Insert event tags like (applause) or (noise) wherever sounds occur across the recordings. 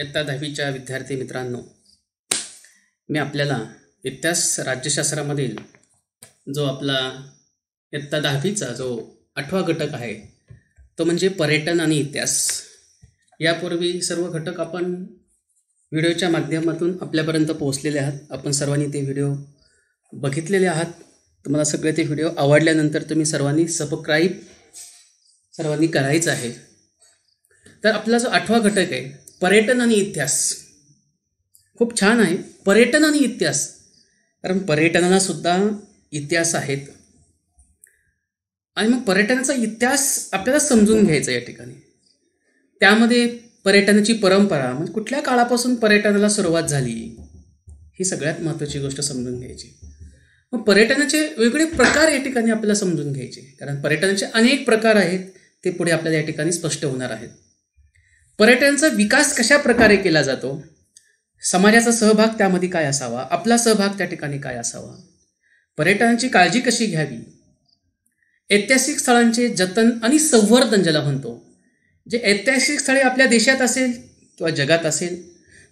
इयत्ता दहावीच्या विद्यार्थी मित्रांनो मी आपल्याला इतिहास राज्यशास्त्रामधील जो आपला इयत्ता दहावीचा जो आठवा घटक आहे तो म्हणजे पर्यटन आणि इतिहास यापूर्वी सर्व घटक आपण व्हिडिओच्या माध्यमातून आपल्यापर्यंत पोहोचलेले आहात आपण सर्वांनी ते व्हिडिओ बघितलेले आहात तुम्हाला सगळे ते व्हिडिओ आवडल्यानंतर तुम्ही सर्वांनी सबस्क्राईब सर्वांनी करायचं आहे तर आपला जो आठवा घटक आहे पर्यटन आणि इतिहास खूप छान आहे पर्यटन आणि इतिहास कारण पर्यटनाला सुद्धा इतिहास आहेत आणि मग पर्यटनाचा इतिहास आपल्याला समजून घ्यायचा या ठिकाणी त्यामध्ये पर्यटनाची परंपरा म्हणजे कुठल्या काळापासून पर्यटनाला सुरुवात झाली ही सगळ्यात महत्त्वाची गोष्ट समजून घ्यायची मग पर्यटनाचे वेगवेगळे प्रकार या ठिकाणी आपल्याला समजून घ्यायचे कारण पर्यटनाचे अनेक प्रकार आहेत ते पुढे आपल्याला या ठिकाणी स्पष्ट होणार आहेत पर्यटनाचा विकास कशा प्रकारे केला जातो समाजाचा सहभाग त्यामध्ये काय असावा आपला सहभाग त्या ठिकाणी काय असावा पर्यटनाची काळजी कशी घ्यावी ऐतिहासिक स्थळांचे जतन आणि संवर्धन ज्याला म्हणतो जे ऐतिहासिक स्थळे आपल्या देशात असेल किंवा जगात असेल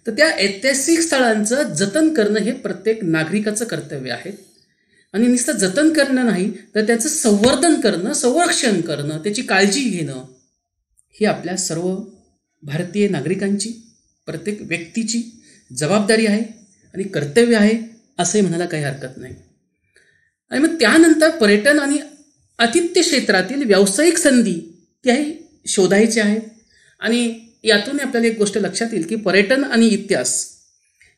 तर त्या ऐतिहासिक स्थळांचं जतन करणं हे प्रत्येक नागरिकाचं कर्तव्य आहे आणि नुसतं जतन करणं नाही तर त्याचं संवर्धन करणं संरक्षण करणं त्याची काळजी घेणं ही आपल्या सर्व भारतीय नागरिकांची प्रत्येक व्यक्तीची जबाबदारी आहे आणि कर्तव्य आहे असंही म्हणायला काही हरकत नाही आणि मग त्यानंतर पर्यटन आणि आतिथ्य क्षेत्रातील व्यावसायिक संधी त्याही शोधायचे आहे आणि यातून आपल्याला एक गोष्ट लक्षात येईल की पर्यटन आणि इतिहास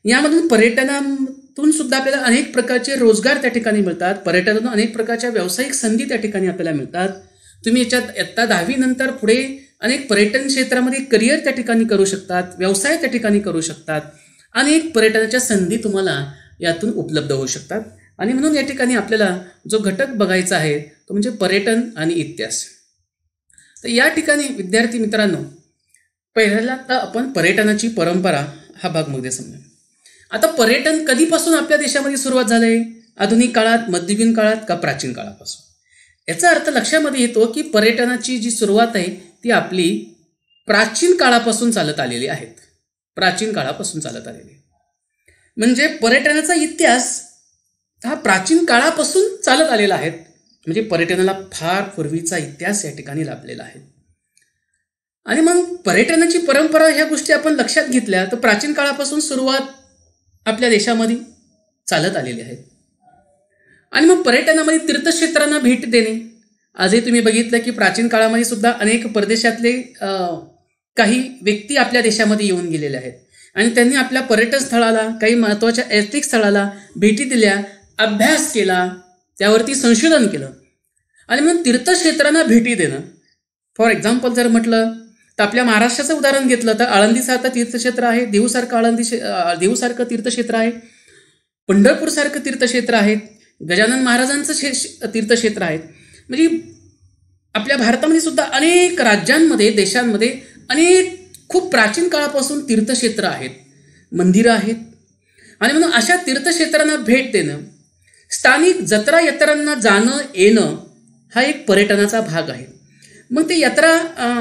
यामधून पर्यटनातून सुद्धा आपल्याला अनेक प्रकारचे रोजगार त्या ठिकाणी मिळतात पर्यटनातून अनेक प्रकारच्या व्यावसायिक संधी त्या ठिकाणी आपल्याला मिळतात तुम्ही याच्यात आत्ता दहावीनंतर पुढे अनेक पर्यटन क्षेत्रामध्ये करिअर त्या ठिकाणी करू शकतात व्यवसाय त्या ठिकाणी करू शकतात अनेक पर्यटनाच्या संधी तुम्हाला यातून उपलब्ध होऊ शकतात आणि म्हणून या ठिकाणी आपल्याला जो घटक बघायचा आहे तो म्हणजे पर्यटन आणि इतिहास तर या ठिकाणी विद्यार्थी मित्रांनो पहिल्याला तर आपण पर्यटनाची परंपरा हा भाग मध्ये समजा आता पर्यटन कधीपासून आपल्या देशामध्ये सुरुवात झालं आधुनिक काळात मध्ययुगीन काळात का प्राचीन काळापासून याचा अर्थ लक्षामध्ये येतो की पर्यटनाची जी सुरुवात आहे ती आपली प्राचीन काळापासून चालत आलेली आहेत प्राचीन काळापासून चालत आलेली म्हणजे पर्यटनाचा इतिहास हा प्राचीन काळापासून चालत आलेला आहे म्हणजे पर्यटनाला फार पूर्वीचा इतिहास या ठिकाणी लाभलेला आहे आणि मग पर्यटनाची परंपरा ह्या गोष्टी आपण लक्षात घेतल्या तर प्राचीन काळापासून सुरुवात आपल्या देशामध्ये चालत आलेली आहे आणि मग पर्यटनामध्ये तीर्थक्षेत्रांना भेट देणे आजही तुम्ही बघितलं की प्राचीन काळामध्ये सुद्धा अनेक परदेशातले काही व्यक्ती आपल्या देशामध्ये येऊन गेलेले आहेत आणि त्यांनी आपल्या पर्यटन स्थळाला काही महत्त्वाच्या ऐतिहासिक स्थळाला भेटी दिल्या अभ्यास केला त्यावरती संशोधन केलं आणि म्हणून तीर्थक्षेत्रांना भेटी देणं फॉर एक्झाम्पल जर म्हटलं तर आपल्या महाराष्ट्राचं उदाहरण घेतलं तर आळंदीसारखं तीर्थक्षेत्र आहे देऊसारखं आळंदी देऊसारखं तीर्थक्षेत्र आहे पंढरपूरसारखं तीर्थक्षेत्र आहेत गजानन महाराजांचं तीर्थक्षेत्र आहेत म्हणजे आपल्या भारतामध्ये सुद्धा अनेक राज्यांमध्ये देशांमध्ये अनेक खूप प्राचीन काळापासून तीर्थक्षेत्र आहेत मंदिरं आहेत आणि म्हणून अशा तीर्थक्षेत्रांना भेट देणं स्थानिक जत्रा यात्रांना जाणं येणं हा एक पर्यटनाचा भाग आहे मग ते यात्रा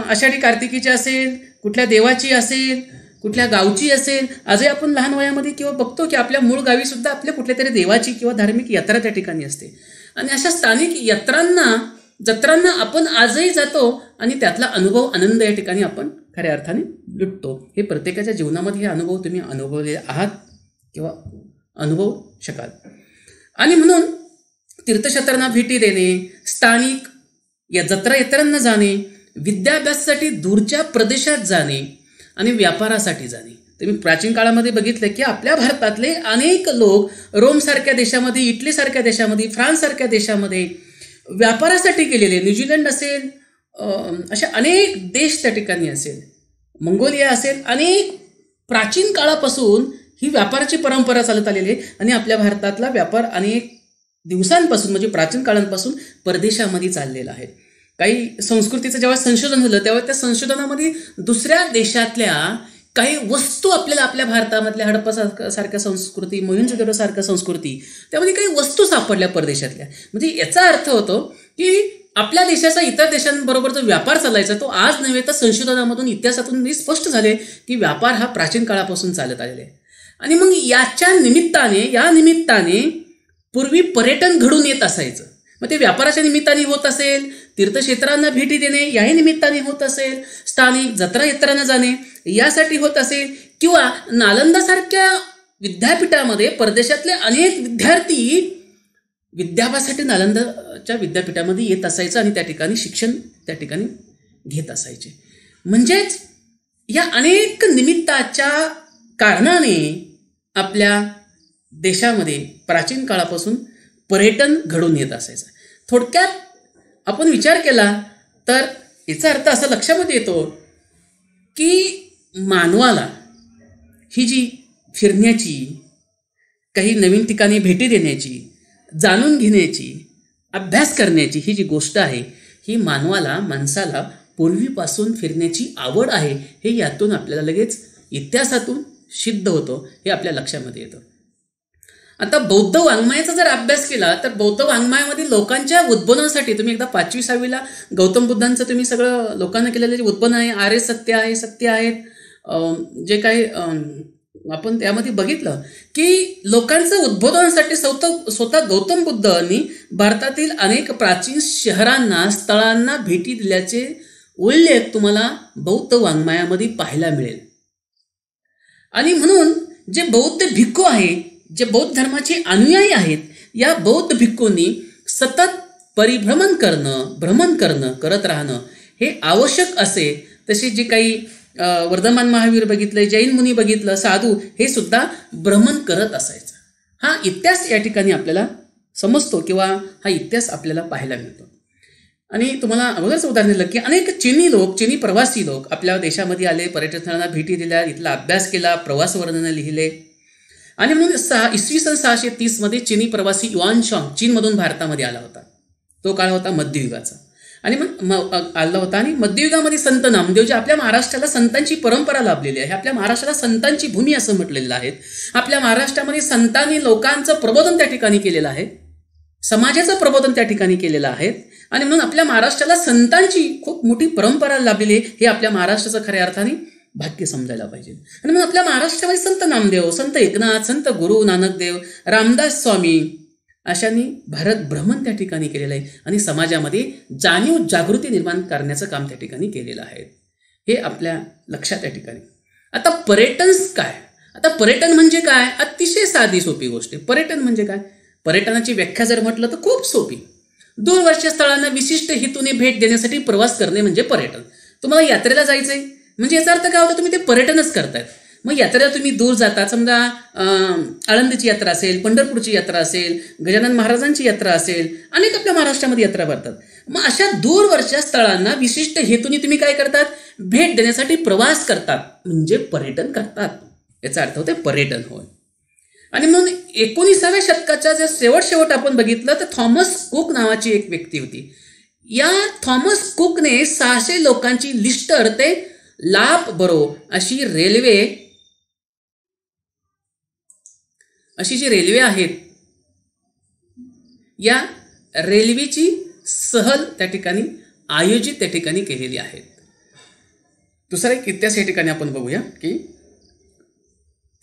आषाढी कार्तिकीची असेल कुठल्या देवाची असेल कुठल्या गावची असेल आजही आपण लहान वयामध्ये किंवा बघतो की आपल्या मूळ गावीसुद्धा आपल्या कुठल्या तरी देवाची किंवा धार्मिक यात्रा त्या ठिकाणी असते आणि अशा स्थानिक यात्रांना जत्रांना आपण आजही जातो आणि त्यातला अनुभव आनंद या ठिकाणी आपण खऱ्या अर्थाने लुटतो हे प्रत्येकाच्या जीवनामध्ये हे अनुभव तुम्ही अनुभवले आहात किंवा अनुभव शकाल आणि म्हणून तीर्थक्षेत्रांना भेटी देणे स्थानिक या जत्रा यात्रांना जाणे विद्याभ्यासासाठी दूरच्या प्रदेशात जाणे आणि व्यापारासाठी जाणे तुम्ही प्राचीन काळामध्ये बघितलं की आपल्या भारतातले अनेक लोक रोमसारख्या देशामध्ये इटलीसारख्या देशामध्ये फ्रान्ससारख्या देशामध्ये व्यापारासाठी गेलेले न्यूझीलंड असेल अशा अनेक देश त्या ठिकाणी असेल मंगोलिया असेल अनेक प्राचीन काळापासून ही व्यापाराची परंपरा चालत आलेली आहे आणि आपल्या भारतातला व्यापार अनेक दिवसांपासून म्हणजे प्राचीन काळांपासून परदेशामध्ये चाललेला आहे काही संस्कृतीचं जेव्हा संशोधन झालं तेव्हा त्या संशोधनामध्ये दुसऱ्या देशातल्या काही वस्तू आपल्याला आपल्या भारतामधल्या हडप्पा सारख्या संस्कृती मोहिंजोदडो सारख्या संस्कृती त्यामध्ये काही वस्तू सापडल्या परदेशातल्या म्हणजे याचा अर्थ होतो की आपल्या देशाचा इतर देशांबरोबर जो व्यापार चालायचा तो आज नव्हे तर संशोधनामधून इतिहासातून मी स्पष्ट झाले की व्यापार हा प्राचीन काळापासून चालत आलेला आहे आणि मग याच्या निमित्ताने या निमित्ताने पूर्वी पर्यटन घडून येत असायचं मग ते व्यापाराच्या निमित्ताने होत असेल तीर्थक्षेत्रांना भेटी देणे याही निमित्ताने होत असेल स्थानिक जत्रा यात्रांना जाणे यासाठी होत असेल किंवा नालंदासारख्या विद्यापीठामध्ये परदेशातले अनेक विद्यार्थी विद्याभासाठी नालंदाच्या विद्यापीठामध्ये येत असायचं आणि त्या ठिकाणी शिक्षण त्या ठिकाणी घेत असायचे म्हणजेच या अनेक निमित्ताच्या कारणाने आपल्या देशामध्ये प्राचीन काळापासून पर्यटन घडून येत असायचं थोडक्यात आपण विचार केला तर याचा अर्थ असा लक्षामध्ये येतो की मानवाला ही जी फिरण्याची काही नवीन ठिकाणी भेटी देण्याची जाणून घेण्याची अभ्यास करण्याची ही जी गोष्ट आहे ही मानवाला माणसाला पूर्वीपासून फिरण्याची आवड आहे हे यातून आपल्याला लगेच इतिहासातून सिद्ध होतो हे आपल्या लक्षामध्ये येतं आता बौद्ध वाङ्मयाचा जर अभ्यास केला तर बौद्ध वाङ्मयामध्ये लोकांच्या उद्बोधनासाठी तुम्ही एकदा पाचवी सहावीला गौतम बुद्धांचं तुम्ही सगळं लोकांना केलेलं जे उद्बोधन आहे आर्य सत्य आहे सत्य आहेत जे काही आपण त्यामध्ये बघितलं की लोकांचं उद्बोधनासाठी स्वतः स्वतः गौतम बुद्धांनी भारतातील अनेक प्राचीन शहरांना स्थळांना भेटी दिल्याचे उल्लेख तुम्हाला बौद्ध वाङ्मयामध्ये पाहायला मिळेल आणि म्हणून जे बौद्ध भिक्खू आहे जे बौद्ध धर्माचे अनुयायी आहेत या बौद्ध भिक्खूंनी सतत परिभ्रमण करणं भ्रमण करणं करत राहणं हे आवश्यक असे तसे जे काही वर्धमान महावीर बघितलं जैन मुनी बघितलं साधू हे सुद्धा भ्रमण करत असायचं हा इतिहास या ठिकाणी आपल्याला समजतो किंवा हा इतिहास आपल्याला पाहायला मिळतो आणि तुम्हाला अगोदरच उदाहरण दिलं की अनेक चीनी लोक चीनी प्रवासी लोक आपल्या देशामध्ये आले पर्यटन स्थळांना भेटी दिल्या इथला अभ्यास केला प्रवास वर्णन लिहिले आणि म्हणून सहा इसवी सन सहाशे तीसमध्ये चिनी प्रवासी युआन शॉंग चीनमधून भारतामध्ये आला होता तो काळ होता मध्ययुगाचा आणि मग आला होता आणि मध्ययुगामध्ये संत नामदेव जे आपल्या महाराष्ट्राला संतांची परंपरा लाभलेली आहे आपल्या महाराष्ट्राला संतांची भूमी असं म्हटलेलं आहे आपल्या महाराष्ट्रामध्ये संतांनी लोकांचं प्रबोधन त्या ठिकाणी केलेलं आहे समाजाचं प्रबोधन त्या ठिकाणी केलेलं आहे आणि म्हणून आपल्या महाराष्ट्राला संतांची खूप मोठी परंपरा लाभलेली आहे हे आपल्या महाराष्ट्राचं खऱ्या अर्थाने भाग्य समजायला पाहिजे आणि मग आपल्या महाराष्ट्रामध्ये संत नामदेव संत एकनाथ संत गुरु नानकदेव रामदास स्वामी अशांनी भारत भ्रमण त्या ठिकाणी केलेलं आहे आणि समाजामध्ये जाणीव जागृती निर्माण करण्याचं काम त्या ठिकाणी केलेलं आहे हे आपल्या लक्षात त्या ठिकाणी आता पर्यटन काय आता पर्यटन म्हणजे काय अतिशय साधी सोपी गोष्ट आहे पर्यटन म्हणजे काय पर्यटनाची व्याख्या जर म्हटलं तर खूप सोपी दूरवरच्या स्थळांना विशिष्ट हेतूने भेट देण्यासाठी प्रवास करणे म्हणजे पर्यटन तुम्हाला यात्रेला जायचं आहे म्हणजे याचा अर्थ काय होता तुम्ही ते पर्यटनच करतात मग यात्रा तुम्ही दूर जाता समजा आळंदीची यात्रा असेल पंढरपूरची यात्रा असेल गजानन महाराजांची यात्रा असेल अनेक आपल्या महाराष्ट्रामध्ये यात्रा भरतात मग अशा दूरवरच्या स्थळांना विशिष्ट हेतूने तुम्ही काय करतात भेट देण्यासाठी प्रवास करतात म्हणजे पर्यटन करतात याचा अर्थ होते पर्यटन होय आणि म्हणून एकोणीसाव्या शतकाच्या जर शेवट शेवट आपण बघितलं तर थॉमस कुक नावाची एक व्यक्ती होती या थॉमस कुकने सहाशे लोकांची लिस्ट ते लाप बरो अशी रेल्वे अशी जी रेल्वे आहेत या रेल्वेची सहल त्या ठिकाणी आयोजित त्या ठिकाणी केलेली आहेत दुसरा एक इतिहास या ठिकाणी आपण बघूया की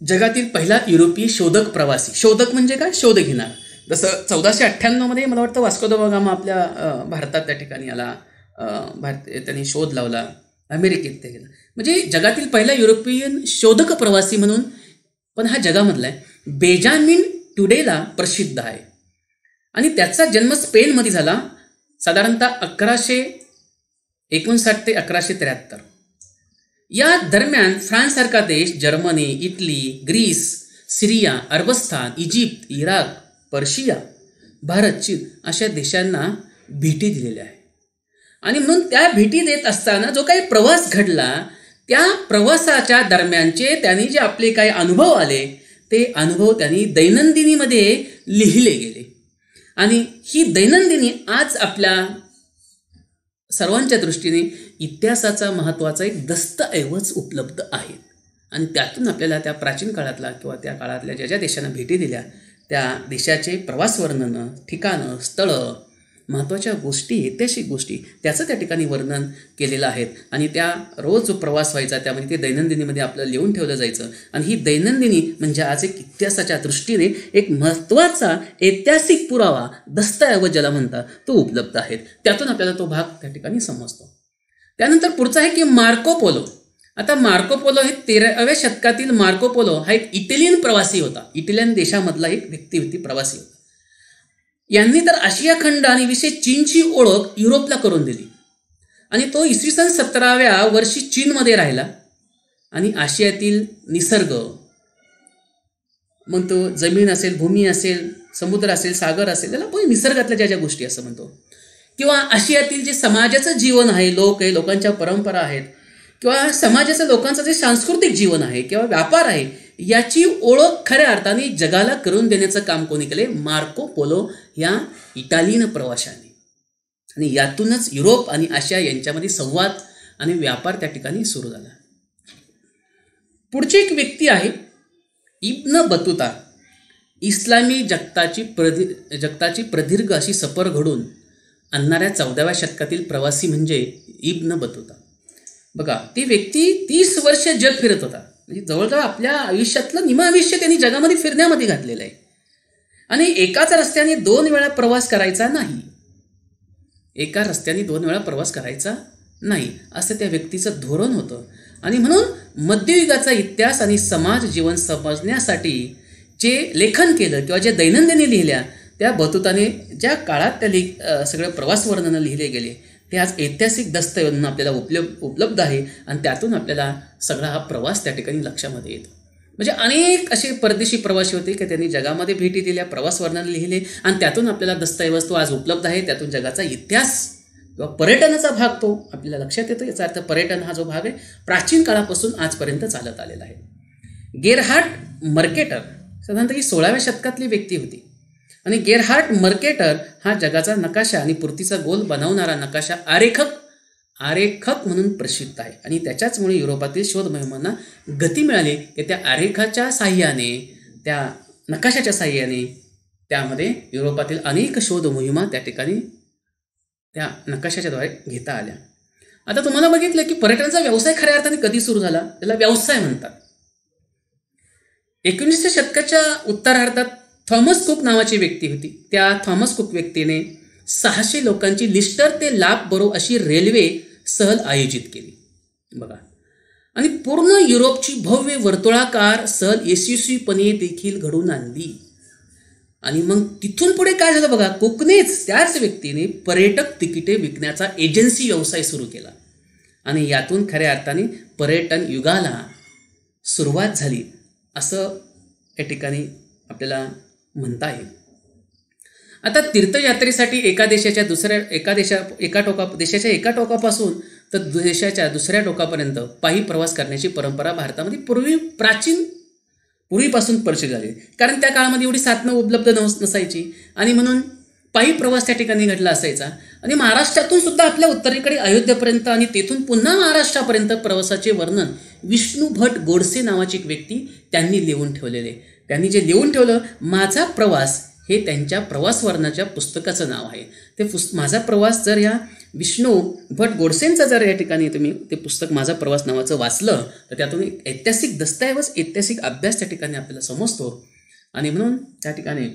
जगातील पहिला युरोपीय शोधक प्रवासी शोधक म्हणजे काय शोध घेणार जसं चौदाशे अठ्ठ्याण्णवमध्ये मला वाटतं वास्को द आपल्या भारतात त्या ठिकाणी आला भारत त्यांनी शोध लावला अमेरिकेत ते गेला म्हणजे जगातील पहिला युरोपियन शोधक प्रवासी म्हणून पण हा जगामधला आहे बेजामिन टुडेला प्रसिद्ध आहे आणि त्याचा जन्म स्पेनमध्ये झाला साधारणतः अकराशे एकोणसाठ ते अकराशे त्र्याहत्तर या दरम्यान फ्रान्ससारखा देश जर्मनी इटली ग्रीस सिरिया अरबस्थान इजिप्त इराक पर्शिया भारत चीन अशा देशांना भेटी दिलेल्या आहेत आणि म्हणून त्या भेटी देत असताना जो काही प्रवास घडला त्या प्रवासाच्या दरम्यानचे त्यांनी जे आपले काही अनुभव आले ते अनुभव त्यांनी दैनंदिनीमध्ये लिहिले गेले आणि ही दैनंदिनी आज आपल्या सर्वांच्या दृष्टीने इतिहासाचा महत्त्वाचा एक दस्तऐवज उपलब्ध आहे आणि त्यातून आपल्याला त्या प्राचीन काळातला किंवा त्या काळातल्या ज्या ज्या देशांना भेटी दिल्या त्या देशाचे प्रवासवर्णनं ठिकाणं स्थळं महत्त्वाच्या गोष्टी ऐतिहासिक गोष्टी त्याचं त्या ठिकाणी वर्णन केलेलं आहे आणि त्या रोज जो प्रवास व्हायचा त्यामध्ये ते दैनंदिनीमध्ये आपलं लिहून ठेवलं जायचं आणि ही दैनंदिनी म्हणजे आज एक इतिहासाच्या दृष्टीने एक महत्त्वाचा ऐतिहासिक पुरावा दस्तऐवज ज्याला म्हणतात तो उपलब्ध आहे त्यातून आपल्याला तो भाग त्या ठिकाणी समजतो त्यानंतर पुढचा आहे की मार्कोपोलो आता मार्कोपोलो हे तेराव्या शतकातील मार्कोपोलो हा एक इटालियन प्रवासी होता इटालियन देशामधला एक व्यक्ती होती प्रवासी होता यांनी तर आशिया खंड आणि विशेष चीनची ओळख युरोपला करून दिली आणि तो इसवी सन सतराव्या वर्षी चीनमध्ये राहिला आणि आशियातील निसर्ग म्हणतो जमीन असेल भूमी असेल समुद्र असेल सागर असेल त्याला पण निसर्गातल्या ज्या ज्या गोष्टी असं म्हणतो किंवा आशियातील जे समाजाचं जीवन आहे लोक आहे लोकांच्या परंपरा आहेत किंवा समाजाचं लोकांचं जे सांस्कृतिक जीवन आहे किंवा व्यापार आहे याची ओळख खऱ्या अर्थाने जगाला करून देण्याचं काम कोणी केले मार्को पोलो या इटालियन प्रवाशाने आणि यातूनच युरोप आणि आशिया यांच्यामध्ये संवाद आणि व्यापार त्या ठिकाणी सुरू झाला पुढची एक व्यक्ती आहे इब्न बतुता इस्लामी जगताची प्रदी जगताची प्रदीर्घ अशी सफर घडून आणणाऱ्या चौदाव्या शतकातील प्रवासी म्हणजे इब्न बतुता बघा ती व्यक्ती तीस वर्ष जग फिरत होता म्हणजे जवळजवळ आपल्या आयुष्यातलं निम आयुष्य त्यांनी जगामध्ये फिरण्यामध्ये घातलेलं आहे आणि एकाच रस्त्याने दोन वेळा प्रवास करायचा नाही एका रस्त्याने दोन वेळा प्रवास करायचा नाही असं त्या व्यक्तीचं धोरण होतं आणि म्हणून मध्ययुगाचा इतिहास आणि समाज जीवन समजण्यासाठी जे लेखन केलं किंवा जे दैनंदिनी लिहिल्या त्या बतुताने ज्या काळात त्या लिख सगळं प्रवास वर्णनं लिहिले गेले हे आज ऐतिहासिक दस्तऐवजून आपल्याला उपलब्ध उपलब्ध आहे आणि त्यातून आपल्याला सगळा हा प्रवास त्या ठिकाणी लक्षामध्ये येतो म्हणजे अनेक असे परदेशी प्रवासी होते की त्यांनी जगामध्ये भेटी दिल्या प्रवास वर्णन लिहिले आणि त्यातून आपल्याला दस्तऐवज तो आज उपलब्ध आहे त्यातून जगाचा इतिहास किंवा पर्यटनाचा भाग तो आपल्याला लक्षात येतो याचा अर्थ पर्यटन हा जो भाग आहे प्राचीन काळापासून आजपर्यंत चालत आलेला आहे गेरहाट मर्केटर साधारणतः ही सोळाव्या शतकातली व्यक्ती होती आणि गेरहार्ट मर्केटर हा जगाचा नकाशा आणि पूर्तीचा गोल बनवणारा नकाशा आरेखक आरेखक म्हणून प्रसिद्ध आहे आणि त्याच्याचमुळे युरोपातील शोध मोहिमांना गती मिळाली की त्या आरेखाच्या साह्याने त्या नकाशाच्या साह्याने त्यामध्ये युरोपातील अनेक शोध मोहिमा त्या ठिकाणी त्या नकाशाच्याद्वारे घेता आल्या आता तुम्हाला बघितलं की पर्यटनाचा व्यवसाय खऱ्या अर्थाने कधी सुरू झाला त्याला व्यवसाय म्हणतात एकोणीसशे शतकाच्या उत्तरार्धात थॉमस कुक नावाची व्यक्ती होती त्या थॉमस कुक व्यक्तीने सहाशे लोकांची लिस्टर ते लाभ बरो अशी रेल्वे सहल आयोजित केली बघा आणि पूर्ण युरोपची भव्य वर्तुळाकार सहल यशस्वीपणे देखील घडून आणली आणि मग तिथून पुढे काय झालं बघा कुकनेच त्याच व्यक्तीने पर्यटक तिकिटे विकण्याचा एजन्सी व्यवसाय सुरू केला आणि यातून खऱ्या अर्थाने पर्यटन युगाला सुरुवात झाली असं या ठिकाणी आपल्याला म्हणता येईल आता तीर्थयात्रेसाठी एका देशाच्या दुसऱ्या एका देशा एका टोका देशाच्या एका टोकापासून तर देशाच्या दुसऱ्या टोकापर्यंत पायी प्रवास करण्याची परंपरा भारतामध्ये पूर्वी प्राचीन पूर्वीपासून प्रचलित झाली कारण त्या काळामध्ये एवढी साधनं उपलब्ध नस नसायची आणि म्हणून पायी प्रवास त्या ठिकाणी घडला असायचा आणि महाराष्ट्रातून सुद्धा आपल्या उत्तरेकडे अयोध्येपर्यंत आणि तेथून पुन्हा महाराष्ट्रापर्यंत प्रवासाचे वर्णन विष्णू भट गोडसे नावाची एक व्यक्ती त्यांनी लिहून ठेवलेले त्यांनी जे लिहून ठेवलं माझा प्रवास हे त्यांच्या प्रवासवर्णाच्या पुस्तकाचं नाव आहे ते पुस्त माझा प्रवास जर या विष्णू भट गोडसेंचा जर या ठिकाणी तुम्ही ते पुस्तक माझा प्रवास नावाचं वाचलं तर त्यातून ऐतिहासिक दस्तऐवज ऐतिहासिक अभ्यास त्या ठिकाणी आपल्याला समजतो आणि म्हणून त्या ठिकाणी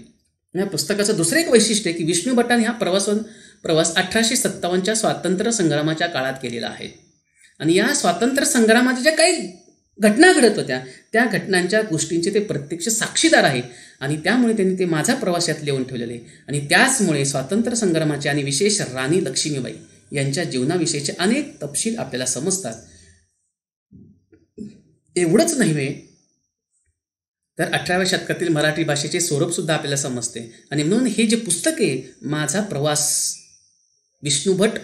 या पुस्तकाचं दुसरं एक वैशिष्ट्य आहे की विष्णू भटाने हा प्रवास प्रवास अठराशे सत्तावन्नच्या स्वातंत्र्य संग्रामाच्या काळात केलेला आहे आणि या स्वातंत्र्य संग्रामाच्या ज्या काही घटना घडत होत्या त्या घटनांच्या गोष्टींचे ते प्रत्यक्ष साक्षीदार आहेत आणि त्यामुळे त्यांनी ते माझ्या प्रवाशात लिहून ठेवलेले आहे आणि त्याचमुळे स्वातंत्र्य संग्रामाचे आणि विशेष राणी लक्ष्मीबाई यांच्या जीवनाविषयीचे अनेक तपशील आपल्याला समजतात एवढंच नव्हे तर अठराव्या शतकातील मराठी भाषेचे स्वरूप सुद्धा आपल्याला समजते आणि म्हणून हे जे पुस्तक आहे माझा प्रवास विष्णू भट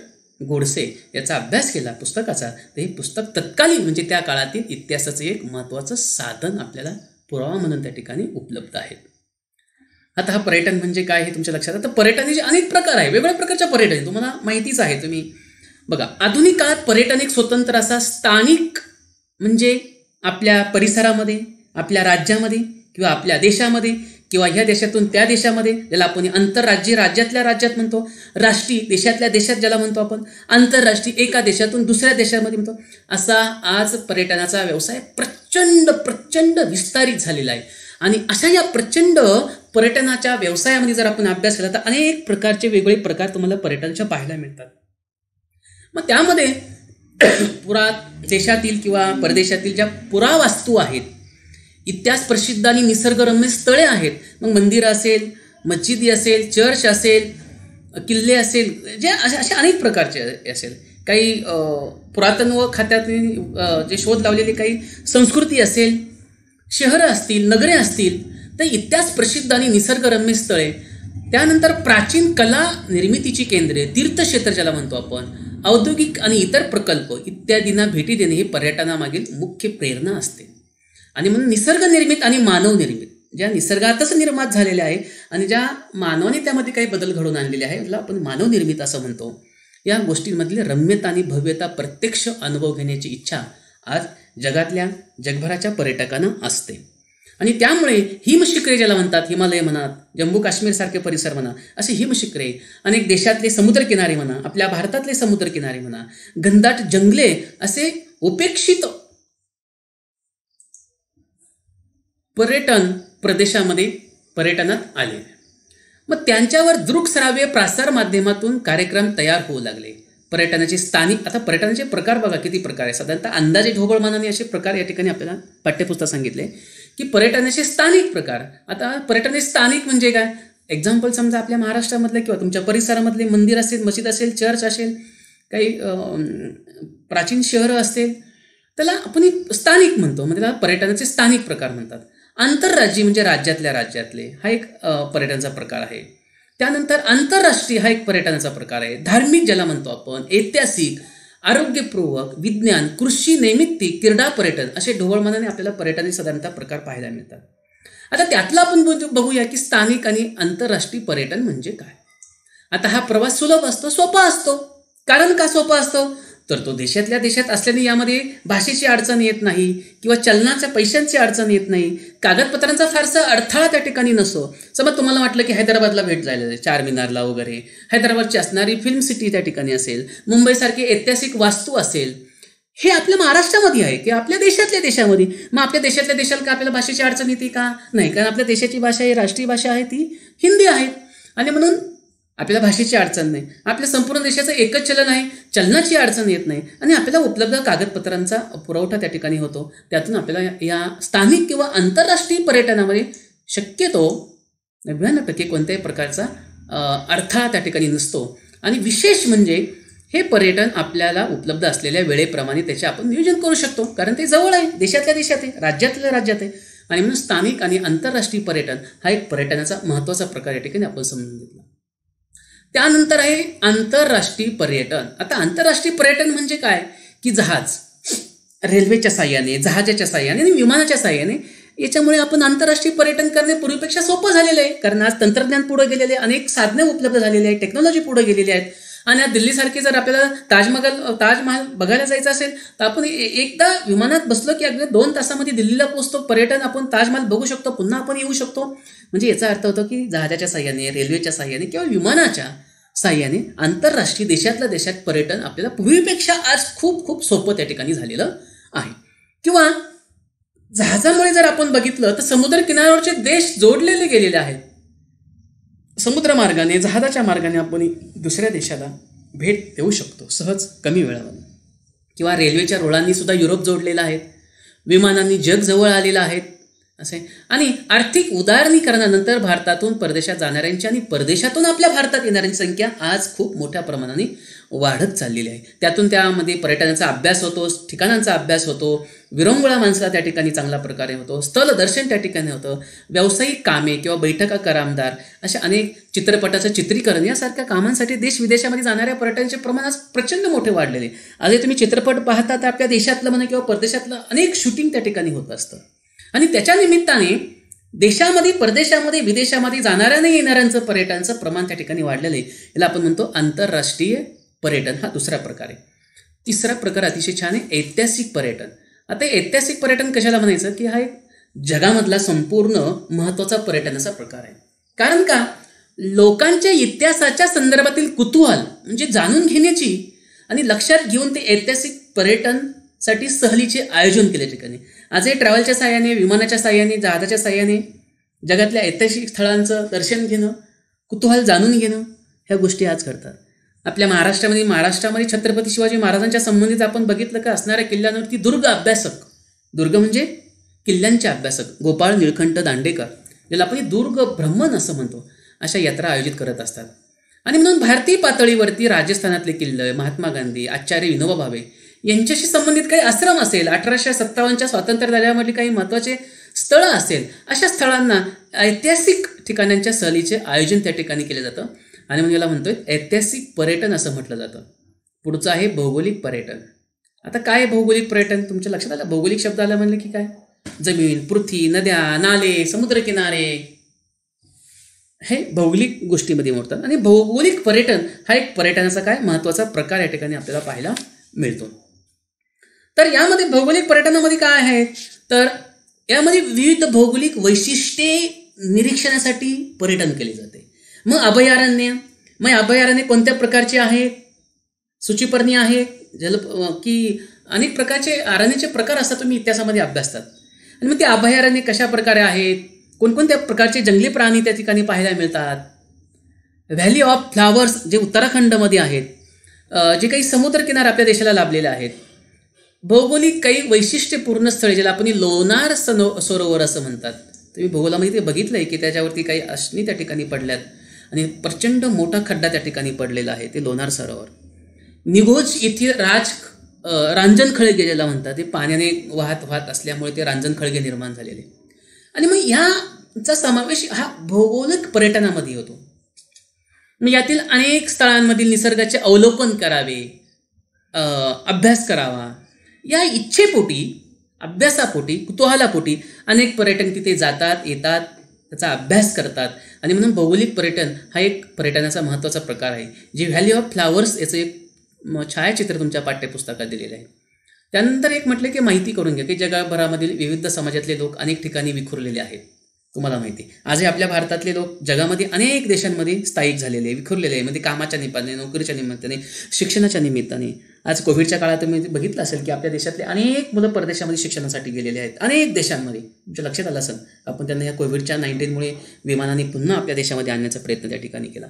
गोडसे याचा अभ्यास केला पुस्तकाचा तर हे पुस्तक तत्कालीन म्हणजे त्या काळातील इतिहासाचं एक महत्त्वाचं साधन आपल्याला पुरावा म्हणून त्या ठिकाणी उपलब्ध आहे आता हा पर्यटन म्हणजे काय हे तुमच्या लक्षात आता पर्यटनाचे अनेक प्रकार आहे वेगवेगळ्या प्रकारच्या पर्यटन तुम्हाला माहितीच आहे तुम्ही बघा आधुनिक काळात पर्यटन एक स्वतंत्र असा स्थानिक म्हणजे आपल्या परिसरामध्ये आपल्या राज्यामध्ये किंवा आपल्या देशामध्ये किंवा ह्या देशातून त्या देशामध्ये ज्याला आपण आंतरराज्यीय राज्यातल्या राज्यात म्हणतो राष्ट्रीय देशातल्या देशात ज्याला म्हणतो आपण आंतरराष्ट्रीय एका देशातून दुसऱ्या देशामध्ये म्हणतो असा आज पर्यटनाचा व्यवसाय प्रचंड प्रचंड विस्तारित झालेला आहे आणि अशा या प्रचंड पर्यटनाच्या व्यवसायामध्ये जर आपण अभ्यास केला तर अनेक प्रकारचे वेगवेगळे प्रकार तुम्हाला पर्यटनच्या पाहायला मिळतात मग त्यामध्ये (coughs) पुरा देशातील किंवा परदेशातील ज्या पुरावास्तू आहेत इतिहास प्रसिद्ध आणि निसर्गरम्य स्थळे आहेत मग मंदिर असेल मस्जिदी असेल चर्च असेल किल्ले असेल जे असे अशा अनेक प्रकारचे असेल काही पुरातन व खात्यात जे शोध लावलेले काही संस्कृती असेल शहरं असतील नगरे असतील तर इतिहास प्रसिद्ध आणि निसर्गरम्य स्थळे त्यानंतर प्राचीन कला निर्मितीची केंद्रे तीर्थक्षेत्र ज्याला म्हणतो आपण औद्योगिक आणि इतर प्रकल्प इत्यादींना भेटी देणे हे पर्यटनामागील मुख्य प्रेरणा असते आणि म्हणून निसर्गनिर्मित आणि मानवनिर्मित ज्या निसर्गातच निर्मात झालेल्या आहे आणि ज्या मानवाने त्यामध्ये काही बदल घडवून आणलेले आहे त्याला आपण मानवनिर्मित असं म्हणतो या गोष्टींमधली रम्यता आणि भव्यता प्रत्यक्ष अनुभव घेण्याची इच्छा आज जगातल्या जगभराच्या पर्यटकांना असते आणि त्यामुळे हिमशिखरे ज्याला म्हणतात हिमालय म्हणा जम्मू काश्मीरसारखे परिसर म्हणा असे हिमशिखरे अनेक देशातले समुद्रकिनारे म्हणा आपल्या भारतातले समुद्रकिनारे म्हणा घनदाट जंगले असे उपेक्षित पर्यटन प्रदेशामध्ये पर्यटनात आले मग त्यांच्यावर दृकश्राव्य प्रासार माध्यमातून कार्यक्रम तयार होऊ लागले पर्यटनाचे स्थानिक आता पर्यटनाचे प्रकार बघा किती प्रकार आहे साधारणतः अंदाजे ढोबळमानाने असे प्रकार या ठिकाणी आपल्याला पाठ्यपुस्तक सांगितले की पर्यटनाचे स्थानिक प्रकार आता पर्यटनाचे स्थानिक म्हणजे काय एक्झाम्पल समजा आपल्या महाराष्ट्रामधले किंवा तुमच्या परिसरामधले मंदिर असेल मशीद असेल चर्च असेल काही प्राचीन शहरं असेल त्याला आपण स्थानिक म्हणतो म्हणजे पर्यटनाचे स्थानिक प्रकार म्हणतात आंतरराज्यीय म्हणजे राज्यातल्या राज्यातले हा एक पर्यटनाचा प्रकार आहे त्यानंतर आंतरराष्ट्रीय हा एक पर्यटनाचा प्रकार आहे धार्मिक ज्याला म्हणतो आपण ऐतिहासिक आरोग्यपूर्वक विज्ञान कृषी नैमित्तिक क्रीडा पर्यटन असे ढोबळमानाने आपल्याला पर्यटनाचे साधारणतः प्रकार पाहायला मिळतात आता त्यातला आपण बघूया की स्थानिक आणि आंतरराष्ट्रीय पर्यटन म्हणजे काय आता हा प्रवास सुलभ असतो सोपा असतो कारण का सोपा असतो करतो देशातल्या देशात असल्याने यामध्ये भाषेची अडचण येत नाही किंवा चलनाच्या पैशांची अडचण येत नाही कागदपत्रांचा फारसा अडथळा त्या ठिकाणी नसो समज तुम्हाला वाटलं की हैदराबादला भेट जायला चार मिनारला वगैरे हैदराबादची असणारी फिल्म सिटी त्या ठिकाणी असेल मुंबईसारखी ऐतिहासिक वास्तू असेल हे आपल्या महाराष्ट्रामध्ये आहे की आपल्या देशातल्या देशामध्ये मग आपल्या देशातल्या देशाला का आपल्याला भाषेची अडचण येते का नाही कारण आपल्या देशाची भाषा ही राष्ट्रीय भाषा आहे ती हिंदी आहे आणि म्हणून आपल्याला भाषेची अडचण नाही आपल्या संपूर्ण देशाचं एकच चलन आहे चलनाची अडचण येत नाही आणि आपल्याला उपलब्ध कागदपत्रांचा पुरवठा त्या ठिकाणी होतो त्यातून आपल्याला या स्थानिक किंवा आंतरराष्ट्रीय पर्यटनामध्ये शक्यतो नव्याण्णव टक्के कोणत्याही प्रकारचा अडथळा त्या ठिकाणी नसतो आणि विशेष म्हणजे हे पर्यटन आपल्याला उपलब्ध असलेल्या वेळेप्रमाणे त्याचे आपण नियोजन करू शकतो कारण ते जवळ आहे देशातल्या देशात आहे राज्यातल्या राज्यात आहे आणि म्हणून स्थानिक आणि आंतरराष्ट्रीय पर्यटन हा एक पर्यटनाचा महत्त्वाचा प्रकार या ठिकाणी आपण समजून घेतला त्यानंतर आहे आंतरराष्ट्रीय पर्यटन आता आंतरराष्ट्रीय पर्यटन म्हणजे काय की जहाज रेल्वेच्या साह्याने जहाजाच्या साह्याने आणि विमानाच्या साह्याने याच्यामुळे आपण आंतरराष्ट्रीय पर्यटन करणे पूर्वीपेक्षा सोपं झालेलं आहे कारण आज तंत्रज्ञान पुढे गेलेले अनेक साधने उपलब्ध झालेली आहेत टेक्नॉलॉजी पुढे गेलेली आहेत आणि आज दिल्लीसारखे जर आपल्याला ताजमहल ताजमहल बघायला जायचं असेल तर आपण एकदा विमानात बसलो की अगदी दोन तासामध्ये दिल्लीला पोहोचतो पर्यटन आपण ताजमहल बघू शकतो पुन्हा आपण येऊ शकतो म्हणजे याचा अर्थ होतो की जहाजाच्या साह्याने रेल्वेच्या साह्याने किंवा विमानाच्या साह्याने आंतरराष्ट्रीय देशातल्या देशात पर्यटन आपल्याला पूर्वीपेक्षा आज खूप खूप सोपं त्या ठिकाणी झालेलं आहे किंवा जहाजामुळे जर आपण बघितलं तर समुद्र किनाऱ्यावरचे देश जोडलेले गेलेले आहेत समुद्रमार्गाने जहाजाच्या मार्गाने आपण दुसऱ्या देशाला भेट देऊ शकतो सहज कमी वेळावर किंवा रेल्वेच्या रुळांनी सुद्धा युरोप जोडलेला आहे विमानांनी जग जवळ आलेलं आहे असे आणि आर्थिक उदारणीकरणानंतर भारतातून परदेशात जाणाऱ्यांची आणि परदेशातून आपल्या भारतात येणाऱ्यांची संख्या आज खूप मोठ्या प्रमाणाने वाढत चाललेली आहे त्यातून त्यामध्ये पर्यटनाचा अभ्यास होतो ठिकाणांचा अभ्यास होतो विरंगुळा माणसाला त्या ठिकाणी चांगल्या प्रकारे होतो स्थल दर्शन त्या ठिकाणी होतं व्यावसायिक कामे किंवा बैठका करामदार अशा अनेक चित्रपटाचं चित्रीकरण यासारख्या कामांसाठी देश विदेशामध्ये जाणाऱ्या पर्यटनाचे प्रमाण आज प्रचंड मोठे वाढलेले आज तुम्ही चित्रपट पाहता तर आपल्या देशातलं म्हणा किंवा परदेशातलं अनेक शूटिंग त्या ठिकाणी होत असतं आणि त्याच्या निमित्ताने देशामध्ये परदेशामध्ये विदेशामध्ये जाणाऱ्या नाही येणाऱ्यांचं पर्यटनचं प्रमाण त्या ठिकाणी वाढलेलं आहे याला आपण म्हणतो आंतरराष्ट्रीय पर्यटन हा दुसरा प्रकार आहे तिसरा प्रकार अतिशय छान आहे ऐतिहासिक पर्यटन आता ऐतिहासिक पर्यटन कशाला म्हणायचं की हा एक जगामधला संपूर्ण महत्त्वाचा पर्यटनाचा प्रकार आहे कारण का लोकांच्या इतिहासाच्या संदर्भातील कुतूहल म्हणजे जाणून घेण्याची आणि लक्षात घेऊन ते ऐतिहासिक पर्यटनसाठी सहलीचे आयोजन केले ठिकाणी आजही ट्रॅव्हलच्या साह्याने विमानाच्या साह्याने जहाजाच्या साह्याने जगातल्या ऐतिहासिक स्थळांचं दर्शन घेणं कुतूहल जाणून घेणं ह्या गोष्टी आज करतात आपल्या महाराष्ट्रामध्ये महाराष्ट्रामध्ये छत्रपती शिवाजी महाराजांच्या संबंधित आपण बघितलं का असणाऱ्या किल्ल्यांवरती दुर्ग अभ्यासक दुर्ग म्हणजे किल्ल्यांचे अभ्यासक गोपाळ निळखंठ दांडेकर ज्याला आपण दुर्ग ब्रह्मण असं म्हणतो अशा यात्रा आयोजित करत असतात आणि म्हणून भारतीय पातळीवरती राजस्थानातले किल्ले महात्मा गांधी आचार्य विनोबा भावे यांच्याशी संबंधित काही आश्रम असेल अठराशे सत्तावन्नच्या स्वातंत्र्य लढ्यामधली काही महत्त्वाचे स्थळं असेल अशा स्थळांना ऐतिहासिक ठिकाणांच्या सहलीचे आयोजन त्या ठिकाणी केलं जातं आणि मग याला म्हणतोय ऐतिहासिक पर्यटन असं म्हटलं जातं पुढचं आहे भौगोलिक पर्यटन आता काय भौगोलिक पर्यटन तुमच्या लक्षात आलं भौगोलिक शब्द आला म्हणलं की काय जमीन पृथ्वी नद्या नाले समुद्रकिनारे हे भौगोलिक गोष्टीमध्ये मोडतात आणि भौगोलिक पर्यटन हा एक पर्यटनाचा काय महत्त्वाचा प्रकार या ठिकाणी आपल्याला पाहायला मिळतो तर यामध्ये भौगोलिक पर्यटनामध्ये काय आहे तर यामध्ये विविध भौगोलिक वैशिष्ट्ये निरीक्षणासाठी पर्यटन केले जाते मग अभयारण्य मग अभयारण्य कोणत्या प्रकारचे आहेत सूचीपर्णी आहे जल की अनेक प्रकारचे अरण्याचे प्रकार असतात तुम्ही इतिहासामध्ये अभ्यासतात आणि मग ते अभयारण्य कशा प्रकारे आहेत कोणकोणत्या प्रकारचे जंगली प्राणी त्या ठिकाणी पाहायला मिळतात व्हॅली ऑफ फ्लावर्स जे उत्तराखंडमध्ये आहेत जे काही समुद्रकिनारे आपल्या देशाला लाभलेले आहेत भौगोलिक काही वैशिष्ट्यपूर्ण स्थळे ज्याला आपण लोणार सनो सरोवर असं म्हणतात तुम्ही भूगोलामध्ये ते बघितलं आहे की त्याच्यावरती काही अश्नी त्या ठिकाणी पडल्यात आणि प्रचंड मोठा खड्डा त्या ठिकाणी पडलेला आहे ते लोणार सरोवर निघोज येथील राज रांजन खळगे ज्याला म्हणतात ते पाण्याने वाहत वाहत असल्यामुळे ते रांजन खळगे निर्माण झालेले आणि मग याचा समावेश हा भौगोलिक पर्यटनामध्ये होतो मग यातील अनेक स्थळांमधील निसर्गाचे अवलोकन करावे अभ्यास करावा या इच्छेपोटी अभ्यासापोटी कुतूहलापोटी अनेक पर्यटक तिथे जातात येतात त्याचा अभ्यास करतात आणि म्हणून भौगोलिक पर्यटन हा एक पर्यटनाचा महत्त्वाचा प्रकार आहे जे व्हॅल्यू ऑफ फ्लावर्स याचं एक छायाचित्र तुमच्या पाठ्यपुस्तकात दिलेलं आहे त्यानंतर एक म्हटलं की माहिती करून घ्या की जगभरामधील विविध समाजातले लोक अनेक ठिकाणी विखुरलेले आहेत तुम्हाला माहिती आहे आजही आपल्या भारतातले लोक जगामध्ये अनेक देशांमध्ये स्थायिक झालेले विखुरलेले आहे म्हणजे कामाच्या निमित्ताने नोकरीच्या निमित्ताने शिक्षणाच्या निमित्ताने आज कोविडच्या काळात तुम्ही बघितलं असेल की आपल्या देशातले अनेक मुलं परदेशामध्ये शिक्षणासाठी गेलेले आहेत अनेक देशांमध्ये तुमच्या लक्षात आलं असेल आपण त्यांना या कोविडच्या नाईन्टीनमुळे विमानाने पुन्हा आपल्या देशामध्ये आणण्याचा प्रयत्न त्या ठिकाणी केला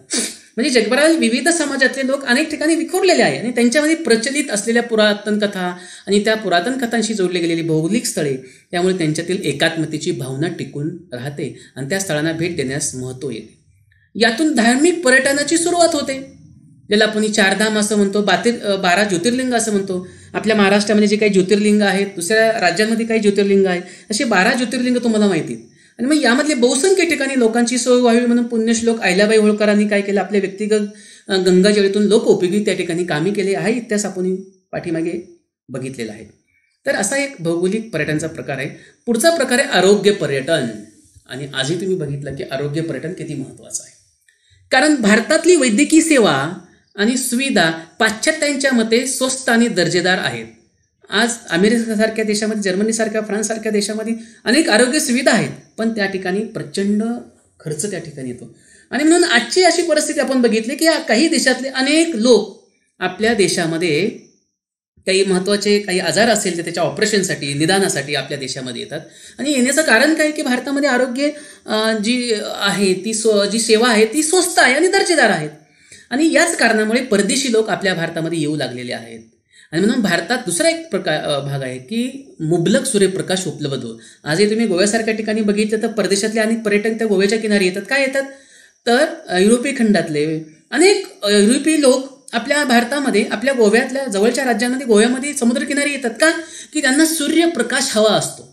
म्हणजे जगभरातील विविध समाजातले लोक अनेक ठिकाणी विखुरलेले आहे आणि त्यांच्यामध्ये प्रचलित असलेल्या पुरातन कथा आणि त्या पुरातन कथांशी जोडली गेलेली भौगोलिक स्थळे त्यामुळे त्यांच्यातील एकात्मतेची भावना टिकून राहते आणि त्या स्थळांना भेट देण्यास महत्त्व येते यातून धार्मिक पर्यटनाची सुरुवात होते ज्याला आपण चारधाम असं म्हणतो बातीर बारा ज्योतिर्लिंग असं म्हणतो आपल्या महाराष्ट्रामध्ये जे काही ज्योतिर्लिंग आहेत दुसऱ्या राज्यांमध्ये काही ज्योतिर्लिंग आहेत असे बारा ज्योतिर्लिंग तुम्हाला माहिती आहेत आणि मग यामधले बहुसंख्य ठिकाणी लोकांची सोय व्हावी म्हणून पुण्यश्लोक आयलाबाई होळकरांनी काय केलं आपले व्यक्तिगत गंगाजळीतून लोक उपयोगी त्या ठिकाणी कामे केले आहे इतिहास आपण पाठीमागे बघितलेला आहे तर असा एक भौगोलिक पर्यटनचा प्रकार आहे पुढचा प्रकार आहे आरोग्य पर्यटन आणि आजही तुम्ही बघितलं की आरोग्य पर्यटन किती महत्त्वाचं आहे कारण भारतातली वैद्यकीय सेवा आणि सुविधा पाश्चात्यांच्या मते स्वस्त आणि दर्जेदार आहेत आज अमेरिकेसारख्या देशामध्ये जर्मनीसारख्या फ्रान्ससारख्या देशामध्ये अनेक आरोग्य सुविधा आहेत पण त्या ठिकाणी प्रचंड खर्च त्या ठिकाणी येतो आणि म्हणून आजची अशी परिस्थिती आपण बघितली की काही देशातले अनेक लोक आपल्या देशामध्ये काही महत्त्वाचे काही आजार असेल तर त्याच्या ऑपरेशनसाठी निदानासाठी आपल्या देशामध्ये येतात आणि येण्याचं कारण काय की भारतामध्ये आरोग्य जी आहे ती स्व जी सेवा आहे ती स्वस्त आहे आणि दर्जेदार आहेत आणि याच कारणामुळे परदेशी लोक आपल्या भारतामध्ये येऊ लागलेले आहेत आणि म्हणून भारतात दुसरा एक प्रकार भाग आहे की मुबलक सूर्यप्रकाश उपलब्ध होतो आजही तुम्ही गोव्यासारख्या ठिकाणी बघितलं तर परदेशातले अनेक पर्यटक त्या गोव्याच्या किनारी येतात काय येतात तर युरोपीय खंडातले अनेक युरोपीय लोक आपल्या भारतामध्ये आपल्या गोव्यातल्या जवळच्या राज्यांमध्ये गोव्यामध्ये समुद्रकिनारी येतात का की त्यांना सूर्यप्रकाश हवा असतो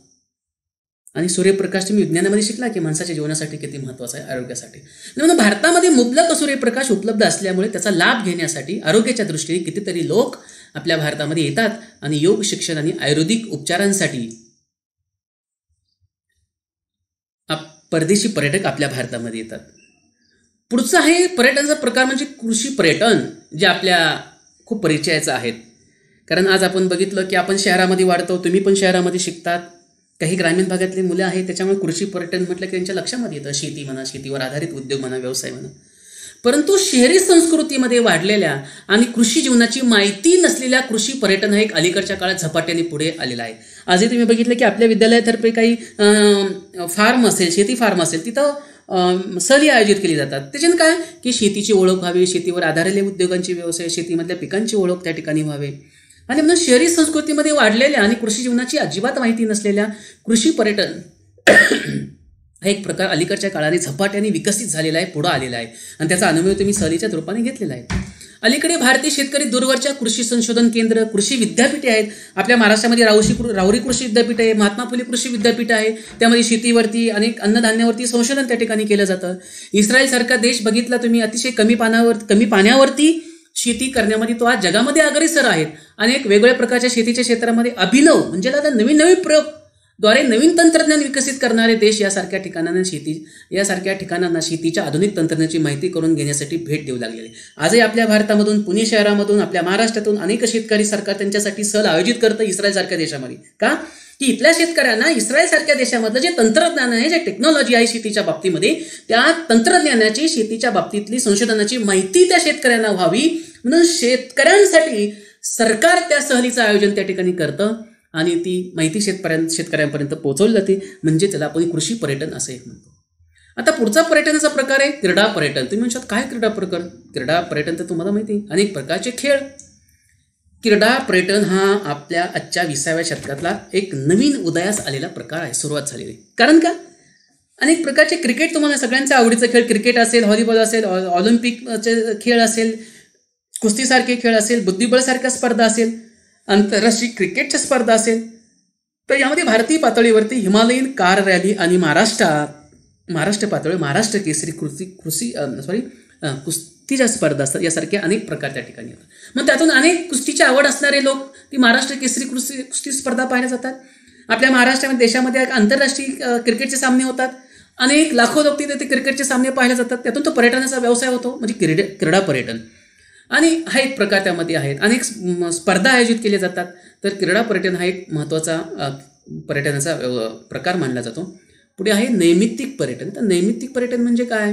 आणि सूर्यप्रकाश तुम्ही विज्ञानामध्ये शिकला की माणसाच्या जीवनासाठी किती महत्वाचा आहे आरोग्यासाठी म्हणून भारतामध्ये मुबलक सूर्यप्रकाश उपलब्ध असल्यामुळे त्याचा लाभ घेण्यासाठी आरोग्याच्या दृष्टीने कितीतरी लोक आपल्या भारतामध्ये येतात आणि योग शिक्षण आणि आयुर्वेदिक उपचारांसाठी आप परदेशी पर्यटक आपल्या भारतामध्ये येतात पुढचं आहे पर्यटनाचा प्रकार म्हणजे कृषी पर्यटन जे आपल्या खूप परिचयाचं आहेत कारण आज आपण बघितलं की आपण शहरामध्ये वाढतो तुम्ही पण शहरामध्ये शिकतात काही ग्रामीण भागातले मुलं आहेत त्याच्यामुळे कृषी पर्यटन म्हटलं की त्यांच्या लक्षामध्ये येतं शेती म्हणा शेतीवर आधारित उद्योग म्हणा व्यवसाय म्हणा परंतु शहरी संस्कृतीमध्ये वाढलेल्या आणि कृषी जीवनाची माहिती नसलेल्या कृषी पर्यटन हा एक अलीकडच्या काळात झपाट्याने पुढे आलेला आहे आजही तुम्ही बघितलं की आपल्या विद्यालयातर्फे काही फार्म असेल शेती फार्म असेल तिथं सहली आयोजित केली जातात त्याच्याने काय की शेतीची ओळख व्हावी शेतीवर आधारलेले उद्योगांची व्यवसाय शेतीमधल्या पिकांची ओळख त्या ठिकाणी व्हावे आणि म्हणून शहरी संस्कृतीमध्ये वाढलेल्या आणि कृषी जीवनाची अजिबात माहिती नसलेल्या कृषी पर्यटन हा एक प्रकार अलीकडच्या काळाने झपाट्याने विकसित झालेला आहे पुढं आलेला आहे आणि त्याचा अनुभव तुम्ही सहलीच्या रूपाने घेतलेला आहे अलीकडे भारतीय शेतकरी दूरवरच्या कृषी संशोधन केंद्र कृषी विद्यापीठे आहेत आपल्या महाराष्ट्रामध्ये रावशी रावरी कृषी विद्यापीठ आहे महात्मा फुले कृषी विद्यापीठ आहे त्यामध्ये शेतीवरती अनेक अन्नधान्यावरती संशोधन त्या ठिकाणी केलं जातं इस्रायलसारखा देश बघितला तुम्ही अतिशय कमी पानावर कमी पाण्यावरती शेती करण्यामध्ये तो आज जगामध्ये अग्रेसर आहेत अनेक वेगवेगळ्या प्रकारच्या शेतीच्या क्षेत्रामध्ये अभिनव म्हणजे आता नवीन नवीन प्रयोग द्वारे नवीन तंत्रज्ञान विकसित करणारे देश यासारख्या ठिकाणांना शेती यासारख्या ठिकाणांना शेतीच्या आधुनिक तंत्रज्ञानाची माहिती करून घेण्यासाठी भेट देऊ लागलेले आजही आपल्या भारतामधून पुणे शहरामधून आपल्या महाराष्ट्रातून अनेक शेतकरी सरकार त्यांच्यासाठी सहल आयोजित करतं इस्रायलसारख्या देशामध्ये का की इथल्या शेतकऱ्यांना सारख्या देशामधलं जे तंत्रज्ञान आहे जे टेक्नॉलॉजी आहे शेतीच्या बाबतीमध्ये त्या तंत्रज्ञानाची शेतीच्या बाबतीतली संशोधनाची माहिती त्या शेतकऱ्यांना व्हावी म्हणून शेतकऱ्यांसाठी सरकार त्या सहलीचं आयोजन त्या ठिकाणी करतं आणि ती माहिती शेतपर्यंत शेतकऱ्यांपर्यंत पोहोचवली जाते म्हणजे त्याला आपण कृषी पर्यटन असं एक म्हणतो आता पुढचा पर्यटनाचा प्रकार आहे क्रीडा पर्यटन तुम्ही म्हणशात काय क्रीडा प्रकार क्रीडा पर्यटन तर तुम्हाला माहिती आहे अनेक प्रकारचे खेळ क्रीडा पर्यटन हा आपल्या आजच्या विसाव्या शतकातला एक नवीन उदयास आलेला प्रकार आहे सुरुवात झालेली कारण का अनेक प्रकारचे क्रिकेट तुम्हाला सगळ्यांचा आवडीचा खेळ क्रिकेट असेल हॉलीबॉल असेल ऑलिम्पिकचे खेळ असेल कुस्तीसारखे खेळ असेल बुद्धिबळसारख्या स्पर्धा असेल आंतरराष्ट्रीय क्रिकेटच्या स्पर्धा असेल तर यामध्ये भारतीय पातळीवरती हिमालयीन कार रॅली आणि महाराष्ट्रात महाराष्ट्र पातळी महाराष्ट्र केसरी कृती कृषी सॉरी कुस्तीच्या स्पर्धा असतात यासारख्या अनेक प्रकार त्या ठिकाणी येतात मग त्यातून अनेक कुस्तीची आवड असणारे लोक ती महाराष्ट्र केसरी कृषी कुस्ती स्पर्धा पाहिल्या जातात आपल्या महाराष्ट्रामध्ये देशामध्ये आंतरराष्ट्रीय क्रिकेटचे सामने होतात अनेक लाखो लोक तिथे ते क्रिकेटचे सामने पाहायला जातात त्यातून तो पर्यटनाचा व्यवसाय होतो म्हणजे क्रीडे क्रीडा पर्यटन आणि हा एक प्रकार त्यामध्ये आहेत अनेक स्पर्धा आयोजित केल्या जातात तर क्रीडा पर्यटन हा एक महत्त्वाचा पर्यटनाचा प्रकार मानला जातो पुढे आहे नैमित्तिक पर्यटन तर नैमित्तिक पर्यटन म्हणजे काय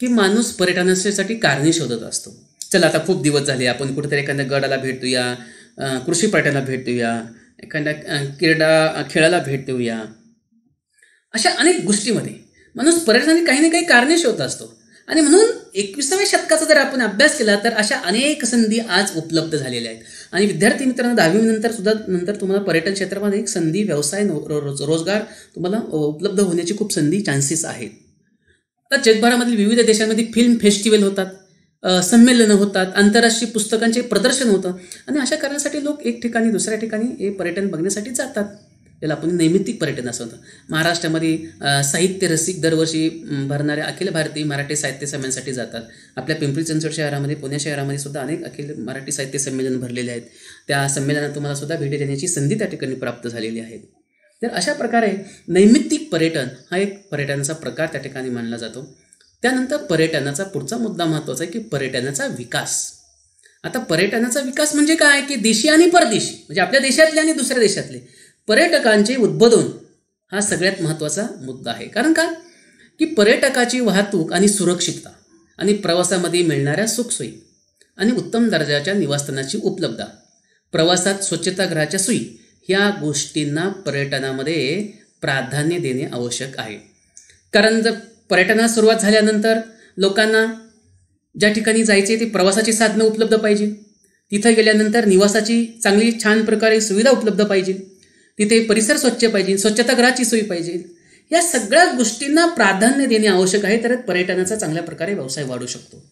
की माणूस पर्यटनासाठी कारणे शोधत असतो चला आता खूप दिवस झाले आपण कुठेतरी एखाद्या गडाला भेट देऊया कृषी पर्यटनाला भेट देऊया एखाद्या क्रीडा खेळाला भेट देऊया अशा अनेक गोष्टीमध्ये माणूस पर्यटनाने काही ना काही कारणे शोधत असतो आणि म्हणून एकविसाव्या शतकाचा जर आपण अभ्यास केला तर अशा अनेक संधी आज उपलब्ध झालेल्या आहेत आणि विद्यार्थी मित्रांनो दहावीनंतर सुद्धा नंतर तुम्हाला पर्यटन क्षेत्रामध्ये एक संधी व्यवसाय रोजगार तुम्हाला उपलब्ध होण्याची खूप संधी चान्सेस आहेत आता जगभरामधील विविध देशांमध्ये फिल्म फेस्टिवल होतात संमेलनं होतात आंतरराष्ट्रीय पुस्तकांचे प्रदर्शन होतं आणि अशा कारणासाठी लोक एक ठिकाणी दुसऱ्या ठिकाणी हे पर्यटन बघण्यासाठी जातात त्याला आपण नैमित्तिक पर्यटन असं होतं महाराष्ट्रामध्ये साहित्य रसिक दरवर्षी भरणाऱ्या अखिल भारतीय मराठी साहित्य संमेलनासाठी जातात आपल्या पिंपरी चिंचवड शहरामध्ये पुणे शहरामध्ये सुद्धा अनेक अखिल मराठी साहित्य संमेलन भरलेले आहेत त्या संमेलनात तुम्हाला सुद्धा भेटी देण्याची संधी त्या ठिकाणी प्राप्त झालेली आहे तर अशा प्रकारे नैमित्तिक पर्यटन हा एक पर्यटनाचा प्रकार त्या ठिकाणी मानला जातो त्यानंतर पर्यटनाचा पुढचा मुद्दा महत्त्वाचा आहे की पर्यटनाचा विकास आता पर्यटनाचा विकास म्हणजे काय की देशी आणि परदेशी म्हणजे आपल्या देशातले आणि दुसऱ्या देशातले पर्यटकांचे उद्बोधन हा सगळ्यात महत्त्वाचा मुद्दा आहे कारण का की पर्यटकाची वाहतूक आणि सुरक्षितता आणि प्रवासामध्ये मिळणाऱ्या सुखसोयी आणि उत्तम दर्जाच्या निवासस्थानाची उपलब्धता प्रवासात स्वच्छतागृहाच्या सोयी ह्या गोष्टींना पर्यटनामध्ये प्राधान्य देणे आवश्यक आहे कारण जर पर्यटनास सुरुवात झाल्यानंतर लोकांना ज्या ठिकाणी जायचे ते प्रवासाची साधनं उपलब्ध पाहिजे तिथं गेल्यानंतर निवासाची चांगली छान प्रकारे सुविधा उपलब्ध पाहिजे तिथे परिसर स्वच्छ पाहिजे स्वच्छतागृहाची सोय पाहिजे या सगळ्या गोष्टींना प्राधान्य देणे आवश्यक आहे तरच पर्यटनाचा चांगल्या प्रकारे व्यवसाय वाढू शकतो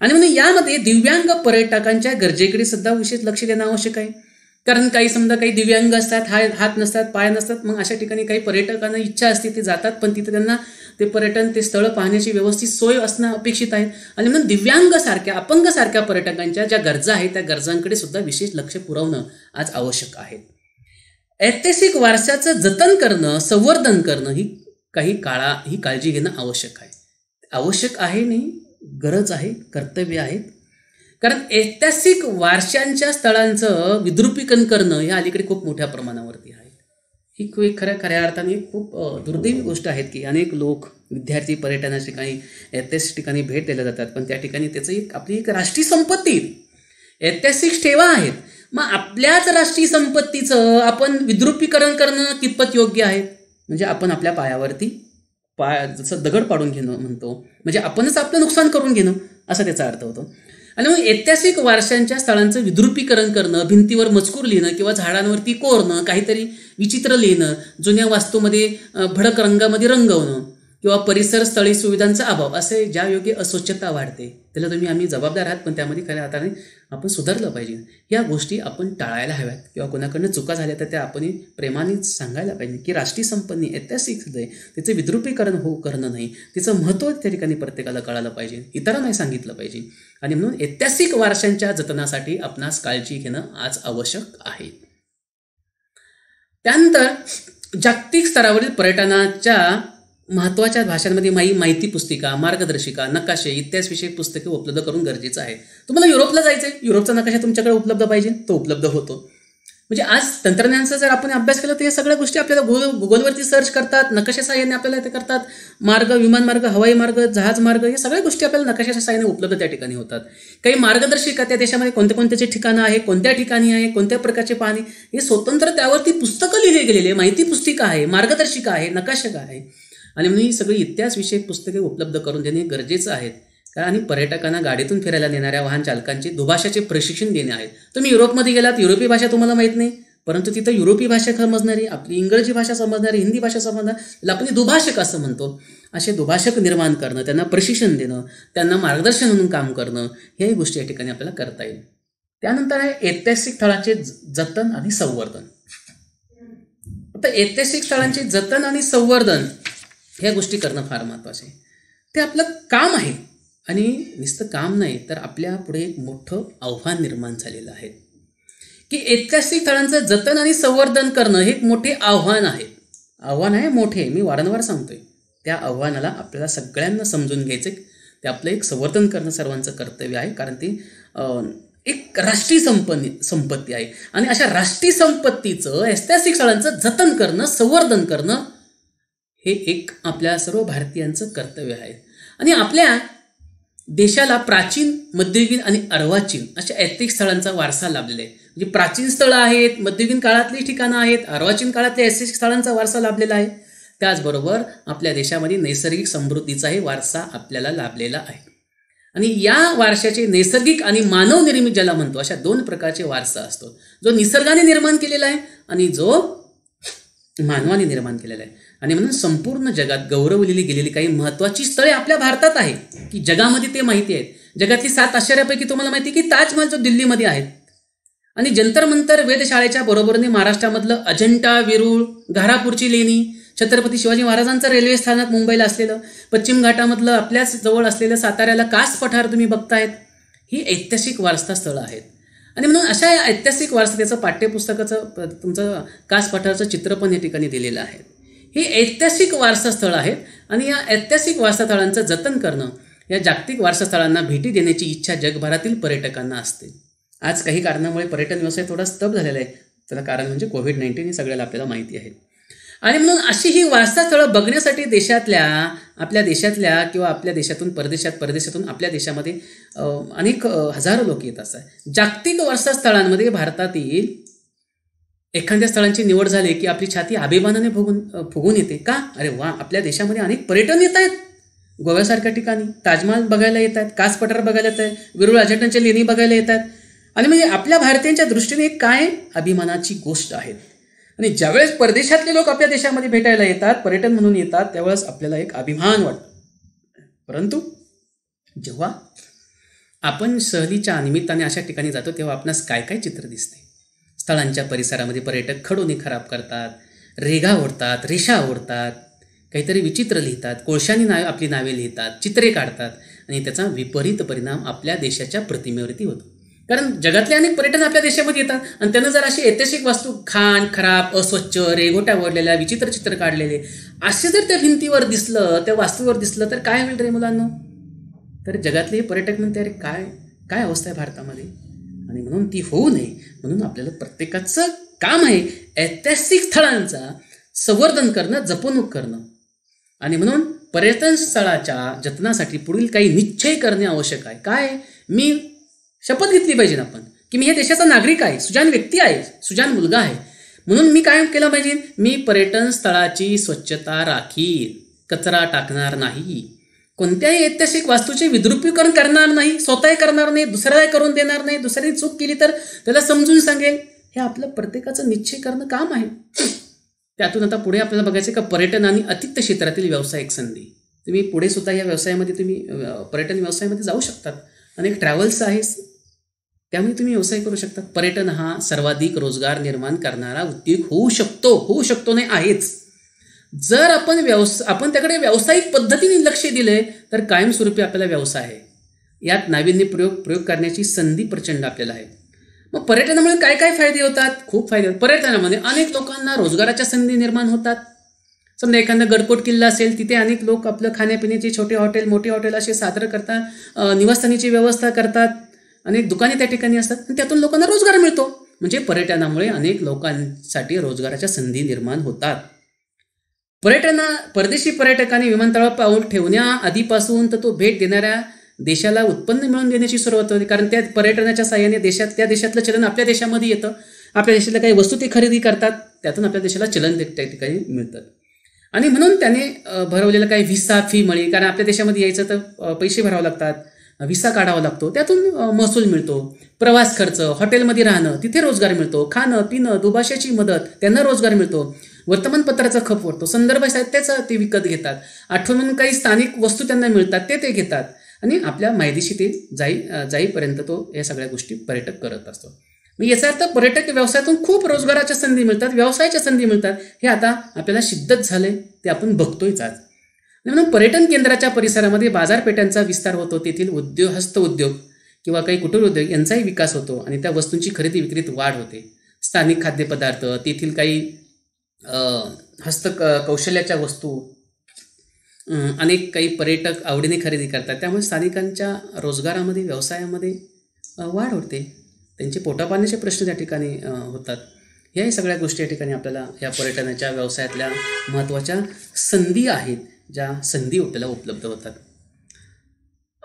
आणि म्हणून यामध्ये दिव्यांग पर्यटकांच्या गरजेकडे सुद्धा विशेष लक्ष देणं आवश्यक आहे कारण काही समजा काही दिव्यांग असतात हाय हात नसतात पाय नसतात मग अशा ठिकाणी काही पर्यटकांना इच्छा असते ते जातात पण तिथे त्यांना ते पर्यटन ते स्थळं पाहण्याची व्यवस्थित सोय असणं अपेक्षित आहे आणि म्हणून दिव्यांगसारख्या अपंगसारख्या पर्यटकांच्या ज्या गरजा आहेत त्या गरजांकडे सुद्धा विशेष लक्ष पुरवणं आज आवश्यक आहे ऐतिहासिक वारशाचं जतन करणं संवर्धन करणं ही काही काळा ही काळजी घेणं आवश्यक आहे आवश्यक आहे नाही गरज आहे कर्तव्य आहेत कारण ऐतिहासिक वारशांच्या स्थळांचं विद्रुपीकरण करणं हे अलीकडे खूप मोठ्या प्रमाणावरती आहे ही खूप खऱ्या खऱ्या अर्थाने खूप दुर्दैवी गोष्ट आहेत की अनेक लोक विद्यार्थी पर्यटनाच्या ठिकाणी ऐतिहासिक ठिकाणी भेट दिल्या जातात पण त्या ठिकाणी त्याचं एक आपली एक राष्ट्रीय संपत्ती ऐतिहासिक ठेवा आहेत मग आपल्याच राष्ट्रीय संपत्तीचं आपण विद्रुपीकरण करणं कितपत योग्य आहे म्हणजे आपण आपल्या पायावरती पाय जसं दगड पाडून घेणं म्हणतो म्हणजे आपणच आपलं नुकसान करून घेणं असा त्याचा अर्थ होतो आणि मग ऐतिहासिक वारशांच्या स्थळांचं विद्रुपीकरण करणं भिंतीवर मजकूर लिहिणं किंवा झाडांवरती कोरणं काहीतरी विचित्र लिहिणं जुन्या वास्तूमध्ये भडक रंगामध्ये रंगवणं किंवा परिसर स्थळी सुविधांचा अभाव असे ज्या योग्य अस्वच्छता वाढते त्याला तुम्ही आम्ही जबाबदार आहात पण त्यामध्ये खऱ्या अर्थाने आपण सुधारलं पाहिजे या गोष्टी आपण टाळायला हव्यात किंवा कोणाकडनं चुका झाल्या तर त्या आपण प्रेमानेच सांगायला पाहिजे की राष्ट्रीय संपत्ती ऐतिहासिक आहे त्याचं विद्रुपीकरण हो करणं नाही तिचं महत्त्व त्या ठिकाणी प्रत्येकाला कळालं पाहिजे इतरांनाही सांगितलं पाहिजे आणि म्हणून ऐतिहासिक वारशांच्या जतनासाठी आपणास काळजी घेणं आज आवश्यक आहे त्यानंतर जागतिक स्तरावरील पर्यटनाच्या महत्वाच्या भाषांमध्ये माई माहिती पुस्तिका मार्गदर्शिका नकाशे इत्यासविषयी पुस्तके उपलब्ध करून गरजेचं आहे तुम्हाला युरोपला जायचं आहे युरोपचा नकाशा तुमच्याकडे उपलब्ध पाहिजे तो उपलब्ध होतो म्हणजे आज तंत्रज्ञानाचा जर आपण अभ्यास केला तर या सगळ्या गोष्टी आपल्याला गुगल गुगलवरती सर्च करतात नकाशा सहाय्याने आपल्याला ते करतात मार्ग विमान मार्ग हवाई मार्ग जहाज मार्ग या सगळ्या गोष्टी आपल्याला नकाशाच्या सहाय्याने उपलब्ध त्या ठिकाणी होतात काही मार्गदर्शिका त्या देशामध्ये कोणते कोणत्याचे ठिकाणं आहे कोणत्या ठिकाणी आहे कोणत्या प्रकारचे पाणी हे स्वतंत्र त्यावरती पुस्तकं लिहिले गेलेले माहिती पुस्तिका आहे मार्गदर्शिका आहे नकाशक आहे आणि म्हणून ही सगळी विषयक पुस्तके उपलब्ध करून देणे गरजेचं आहे कारण आणि पर्यटकांना गाडीतून फिरायला नेणाऱ्या वाहन चालकांचे दुभाषाचे प्रशिक्षण देणे आहे तुम्ही युरोपमध्ये गेलात युरोपीय भाषा तुम्हाला माहीत नाही परंतु तिथं युरोपीय भाषा समजणारी आपली इंग्रजी भाषा समजणारी हिंदी भाषा समजणारी आपण दुभाषक असं म्हणतो असे दुभाषक निर्माण करणं त्यांना प्रशिक्षण देणं त्यांना मार्गदर्शन म्हणून काम करणं ह्याही गोष्टी या ठिकाणी आपल्याला करता येईल त्यानंतर आहे ऐतिहासिक स्थळांचे जतन आणि संवर्धन आता ऐतिहासिक स्थळांचे जतन आणि संवर्धन ह्या गोष्टी करणं फार महत्त्वाचं आहे ते आपलं काम आहे आणि नुसतं काम नाही तर आपल्या पुढे एक मोठं आव्हान निर्माण झालेलं आहे की ऐतिहासिक स्थळांचं जतन आणि संवर्धन करणं हे एक मोठे आव्हान आहे आव्हान आहे मोठे मी वारंवार सांगतोय त्या आव्हानाला आपल्याला सगळ्यांना समजून घ्यायचं ते आपलं एक संवर्धन करणं सर्वांचं कर्तव्य आहे कारण ती एक राष्ट्रीय संपन्न संपत्ती आहे आणि अशा राष्ट्रीय संपत्तीचं ऐतिहासिक स्थळांचं जतन करणं संवर्धन करणं हे एक आपल्या सर्व भारतीयांचं कर्तव्य आहे आणि आपल्या देशाला प्राचीन मध्ययुगीन आणि अर्वाचीन अशा ऐतिहासिक स्थळांचा वारसा लाभलेला आहे म्हणजे प्राचीन स्थळं आहेत मध्ययुगीन काळातली ठिकाणं आहेत अर्वाचीन काळातल्या ऐतिहासिक स्थळांचा वारसा लाभलेला आहे त्याचबरोबर आपल्या देशामध्ये नैसर्गिक समृद्धीचाही वारसा आपल्याला लाभलेला आहे आणि या वारशाचे नैसर्गिक आणि मानव निर्मित ज्याला म्हणतो अशा दोन प्रकारचे वारसा असतो जो निसर्गाने निर्माण केलेला आहे आणि जो मानवाने निर्माण केलेला आहे आणि म्हणून संपूर्ण जगात गौरवलेली गेलेली काही महत्त्वाची स्थळे आपल्या भारतात आहेत की जगामध्ये ते माहिती आहेत जगातली सात आश्चर्यापैकी तुम्हाला माहिती की ताजमहल जो दिल्लीमध्ये आहेत आणि जंतर मंतर वेधशाळेच्या बरोबरने महाराष्ट्रामधलं अजंटा वेरूळ घारापूरची लेणी छत्रपती शिवाजी महाराजांचं रेल्वे स्थानक मुंबईला असलेलं पश्चिम घाटामधलं आपल्याच जवळ असलेलं साताऱ्याला कास पठार तुम्ही बघतायत ही ऐतिहासिक वारसा स्थळं आहेत आणि म्हणून अशा ऐतिहासिक वारसा त्याचं पाठ्यपुस्तकाचं तुमचं कास पठारचं चित्र पण या ठिकाणी दिलेलं आहे ही ऐतिहासिक वारसा स्थळ आहेत आणि या ऐतिहासिक वारसास्थळांचं जतन करणं या जागतिक वारसास्थळांना भेटी देण्याची इच्छा जगभरातील पर्यटकांना असते आज काही कारणामुळे पर्यटन व्यवसाय थोडा स्तब्ध झालेला आहे त्याला कारण म्हणजे कोविड नाईन्टीन हे सगळ्याला आपल्याला माहिती आहे आणि म्हणून अशी ही वारसास्थळं बघण्यासाठी देशातल्या आपल्या देशातल्या किंवा आपल्या देशातून परदेशात परदेशातून आपल्या देशामध्ये अनेक हजारो लोक येत असतात जागतिक वारसास्थळांमध्ये भारतातील एखाद्या स्थळांची निवड झाली की आपली छाती अभिमानाने फुगून फुगून येते का अरे वा आपल्या देशामध्ये अनेक पर्यटन येत आहेत गोव्यासारख्या ठिकाणी ताजमहाल बघायला येत आहेत कास पठार बघायला येत आहेत विरुळ अजटांच्या लेणी बघायला येत आहेत आणि म्हणजे आपल्या भारतीयांच्या दृष्टीने काय अभिमानाची गोष्ट आहे आणि ज्यावेळेस परदेशातले लोक आपल्या देशामध्ये भेटायला येतात पर्यटन म्हणून येतात त्यावेळेस आपल्याला एक अभिमान वाटतो परंतु जेव्हा आपण सहलीच्या निमित्ताने अशा ठिकाणी जातो तेव्हा आपणास काय काय चित्र दिसते स्थळांच्या परिसरामध्ये पर्यटक खडूने खराब करतात रेगा ओढतात रेषा ओढतात काहीतरी विचित्र लिहितात कोळशानी नाव आपली नावे लिहितात चित्रे काढतात आणि त्याचा विपरीत परिणाम आपल्या देशाच्या प्रतिमेवरती होतो कारण जगातले अनेक पर्यटन आपल्या देशामध्ये येतात आणि त्यांना जर अशी ऐतिहासिक वास्तू खाण खराब अस्वच्छ रेगोट्या ओढलेल्या विचित्र चित्र काढलेले असे जर त्या भिंतीवर दिसलं त्या वास्तूवर दिसलं तर काय होईल रे मुलांना तर जगातले पर्यटक म्हणते अरे काय काय अवस्था आहे भारतामध्ये आणि म्हणून ती होऊ नये म्हणून आपल्याला प्रत्येकाचं काम आहे ऐतिहासिक स्थळांचा संवर्धन करणं जपणूक करणं आणि म्हणून पर्यटन स्थळाच्या जतनासाठी पुढील काही निश्चय करणे आवश्यक आहे काय मी शपथ घेतली पाहिजे आपण की मी हे देशाचा नागरिक आहे सुजान व्यक्ती आहे सुजान मुलगा आहे म्हणून मी काय केलं पाहिजे मी पर्यटन स्थळाची स्वच्छता राखीन कचरा टाकणार नाही कोणत्याही ऐतिहासिक वास्तूचे विद्रुपीकरण करणार नाही स्वतःही करणार नाही दुसऱ्याला करून देणार नाही दुसऱ्याने चूक केली तर त्याला समजून सांगेल हे आपलं प्रत्येकाचं निश्चय करणं काम आहे त्यातून आता पुढे आपल्याला बघायचं का पर्यटन आणि अतिथ्य क्षेत्रातील व्यावसायिक संधी तुम्ही पुढे सुद्धा या व्यवसायामध्ये तुम्ही पर्यटन व्यवसायामध्ये जाऊ शकतात अनेक ट्रॅव्हल्स आहे त्यामुळे तुम्ही व्यवसाय करू शकता पर्यटन हा सर्वाधिक रोजगार निर्माण करणारा उद्योग होऊ शकतो होऊ शकतो नाही आहेच जर आपण व्यवस आपण त्याकडे व्यावसायिक पद्धतीने लक्ष दिले तर कायमस्वरूपी आपल्याला व्यवसाय आहे यात नाविन्य प्रयोग प्रयोग करण्याची संधी प्रचंड आपल्याला आहे मग पर्यटनामुळे काय काय फायदे होतात खूप फायदे होतात पर्यटनामध्ये अनेक लोकांना रोजगाराच्या संधी निर्माण होतात समजा एखादा गडकोट किल्ला असेल तिथे अनेक लोक आपलं खाण्यापिण्याचे छोटे हॉटेल मोठे हॉटेल असे सादर करतात निवासस्थानीची व्यवस्था करतात अनेक दुकाने त्या ठिकाणी असतात आणि त्यातून लोकांना रोजगार मिळतो म्हणजे पर्यटनामुळे अनेक लोकांसाठी रोजगाराच्या संधी निर्माण होतात पर्यटना परदेशी पर्यटकांनी विमानतळावर पाऊल ठेवण्याआधीपासून तर तो भेट देणाऱ्या देशाला उत्पन्न मिळवून देण्याची सुरुवात होते कारण त्या पर्यटनाच्या साह्याने देशात त्या देशातलं चलन आपल्या देशामध्ये येतं आपल्या देशातल्या काही वस्तू ते खरेदी करतात त्यातून आपल्या देशाला चलन त्या ठिकाणी मिळतं आणि म्हणून त्याने भरवलेलं काही व्हिसा फी म्हणे कारण आपल्या देशामध्ये यायचं तर पैसे भरावं लागतात विसा काढावा लागतो त्यातून महसूल मिळतो प्रवास खर्च हॉटेलमध्ये राहणं तिथे रोजगार मिळतो खाणं पिणं दुभाषाची मदत त्यांना रोजगार मिळतो वर्तमानपत्राचा खप वाढतो संदर्भ साहित्याचा ते विकत घेतात आठवण काही स्थानिक वस्तू त्यांना मिळतात ते ते घेतात आणि आपल्या माहितीशी ते जाई जाईपर्यंत तो या सगळ्या गोष्टी पर्यटक करत असतो मग याचा अर्थ पर्यटक व्यवसायातून खूप रोजगाराच्या संधी मिळतात व्यवसायाच्या संधी मिळतात हे आता आपल्याला शिद्दत झालंय ते आपण बघतोयच आज म्हणून पर्यटन केंद्राच्या परिसरामध्ये बाजारपेठांचा विस्तार होतो तेथील उद्योग हस्त उद्योग किंवा काही कुटीर उद्योग यांचाही विकास होतो आणि त्या वस्तूंची खरेदी विक्रीत वाढ होते स्थानिक खाद्यपदार्थ तेथील काही हस्त कौशल्याच्या वस्तू अनेक काही पर्यटक आवडीने खरेदी करतात त्यामुळे स्थानिकांच्या रोजगारामध्ये व्यवसायामध्ये वाढ होते त्यांचे पोटापाण्याचे प्रश्न त्या ठिकाणी होतात याही सगळ्या गोष्टी या ठिकाणी आपल्याला या पर्यटनाच्या व्यवसायातल्या महत्त्वाच्या संधी आहेत ज्या संधी आपल्याला उपलब्ध होतात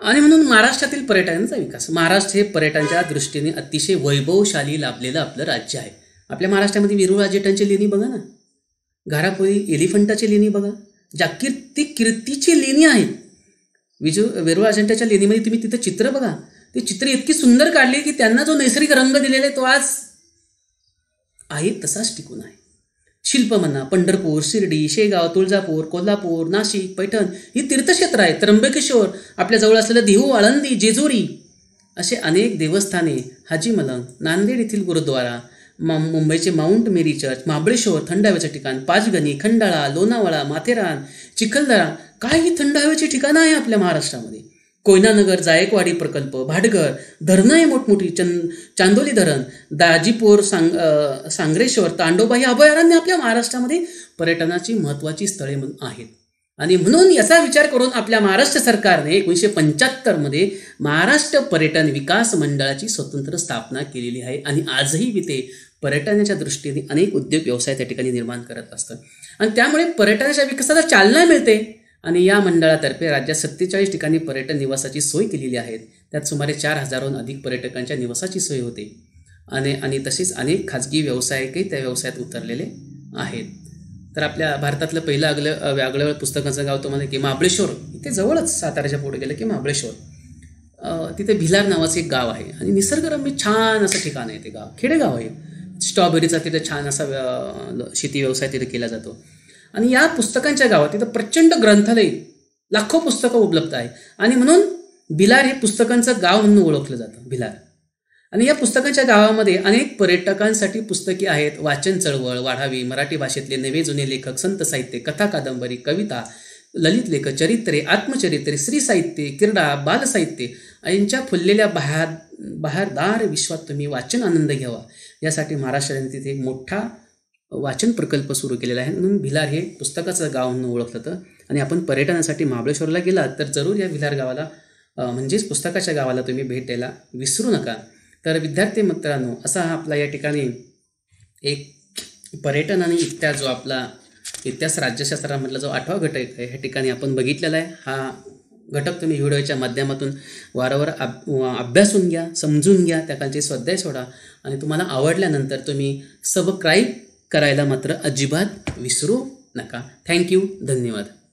आणि म्हणून महाराष्ट्रातील पर्यटनांचा विकास महाराष्ट्र हे पर्यटनाच्या दृष्टीने अतिशय वैभवशाली लाभलेलं आपलं राज्य आहे आपल्या महाराष्ट्रामध्ये विरुळ लेणी बघा ना घारापुरी एलिफंटाची लेणी बघा ज्या कीर्ती कीर्तीची लेणी आहेत विजू वेरुळ अजेंटाच्या लेणीमध्ये तुम्ही तिथं चित्र बघा ती चित्र इतकी सुंदर काढली की त्यांना जो नैसर्गिक रंग दिलेला आहे तो आज आहे तसाच टिकून आहे शिल्पमना पंढरपूर शिर्डी शेगाव तुळजापूर कोल्हापूर नाशिक पैठण ही तीर्थक्षेत्र आहेत त्र्यंबकेश्वर आपल्याजवळ असलेलं देहू आळंदी जेजुरी असे अनेक देवस्थाने हाजी मलंग नांदेड येथील गुरुद्वारा मा मुंबईचे माउंट मेरी चर्च महाबळेश्वर थंड हवेचे ठिकाण पाचगणी खंडाळा लोणावळा माथेरान चिखलदरा काही थंड हवेची ठिकाणं आहे आपल्या महाराष्ट्रामध्ये कोयनानगर जायकवाडी प्रकल्प भाटघर धरणं आहे मोठमोठी चंद चांदोली धरण दाजीपूर सांग सांग्रेश्वर तांडोबा ही अभयारण्य आपल्या महाराष्ट्रामध्ये पर्यटनाची महत्त्वाची स्थळे म्हणून आहेत आणि म्हणून याचा विचार करून आपल्या महाराष्ट्र सरकारने एकोणीसशे पंच्याहत्तरमध्ये महाराष्ट्र पर्यटन विकास मंडळाची स्वतंत्र स्थापना केलेली आहे आणि आजही मी ते पर्यटनाच्या दृष्टीने अनेक उद्योग व्यवसाय त्या ठिकाणी निर्माण करत असतात आणि त्यामुळे पर्यटनाच्या विकासाला चालना मिळते आणि या मंडळातर्फे राज्यात सत्तेचाळीस ठिकाणी पर्यटन निवासाची सोय केलेली आहे त्यात सुमारे चार हजारहून अधिक पर्यटकांच्या निवासाची सोय होते आणि आणि तसेच अनेक खाजगी व्यावसायिकही त्या व्यवसायात उतरलेले आहेत तर आपल्या भारतातलं पहिलं आगलं व्यागळं पुस्तकांचं गाव तुम्हाला की महाबळेश्वर इथे जवळच साताराच्या पुढे गेलं की महाबळेश्वर तिथे भिलार नावाचं एक गाव आहे आणि निसर्गरम्य छान असं ठिकाण आहे ते गाव खेडेगाव आहे स्ट्रॉबेरीचा तिथे छान असा शेती व्यवसाय तिथे केला जातो आणि या पुस्तकांच्या गावात तिथं प्रचंड ग्रंथालय लाखो पुस्तकं उपलब्ध आहे आणि म्हणून भिलार हे पुस्तकांचं गाव म्हणून ओळखलं जातं भिलार आणि या पुस्तकांच्या गावामध्ये अनेक पर्यटकांसाठी पुस्तके आहेत वाचन चळवळ वाढावी मराठी भाषेतले नवे जुने लेखक संत साहित्य कथा कादंबरी कविता ललित लेख चरित्रे आत्मचरित्रे स्त्री साहित्य क्रीडा बालसाहित्य यांच्या फुललेल्या बाहेर बाहेरदार विश्वात तुम्ही वाचन आनंद घ्यावा यासाठी महाराष्ट्राने तिथे मोठा वाचन प्रकल्प सुरू केलेला आहे म्हणून भिलार हे पुस्तकाचं गाव म्हणून ओळखलं जातं आणि आपण पर्यटनासाठी महाबळेश्वरला गेलात तर जरूर या भिलार गावाला म्हणजेच पुस्तकाच्या गावाला तुम्ही भेट द्यायला विसरू नका तर विद्यार्थी मित्रांनो असा हा आपला या ठिकाणी एक पर्यटन आणि इतिहास जो आपला इतिहास राज्यशास्त्रामधला जो आठवा घटक आहे ह्या ठिकाणी आपण बघितलेला आहे हा घटक तुम्ही व्हिडिओच्या माध्यमातून वारंवार आप अभ्यासून घ्या समजून घ्या त्या काळची स्वाध्याय सोडा आणि तुम्हाला आवडल्यानंतर तुम्ही सबक्राईब करायला मात्र अजिबात विसरू नका थँक्यू धन्यवाद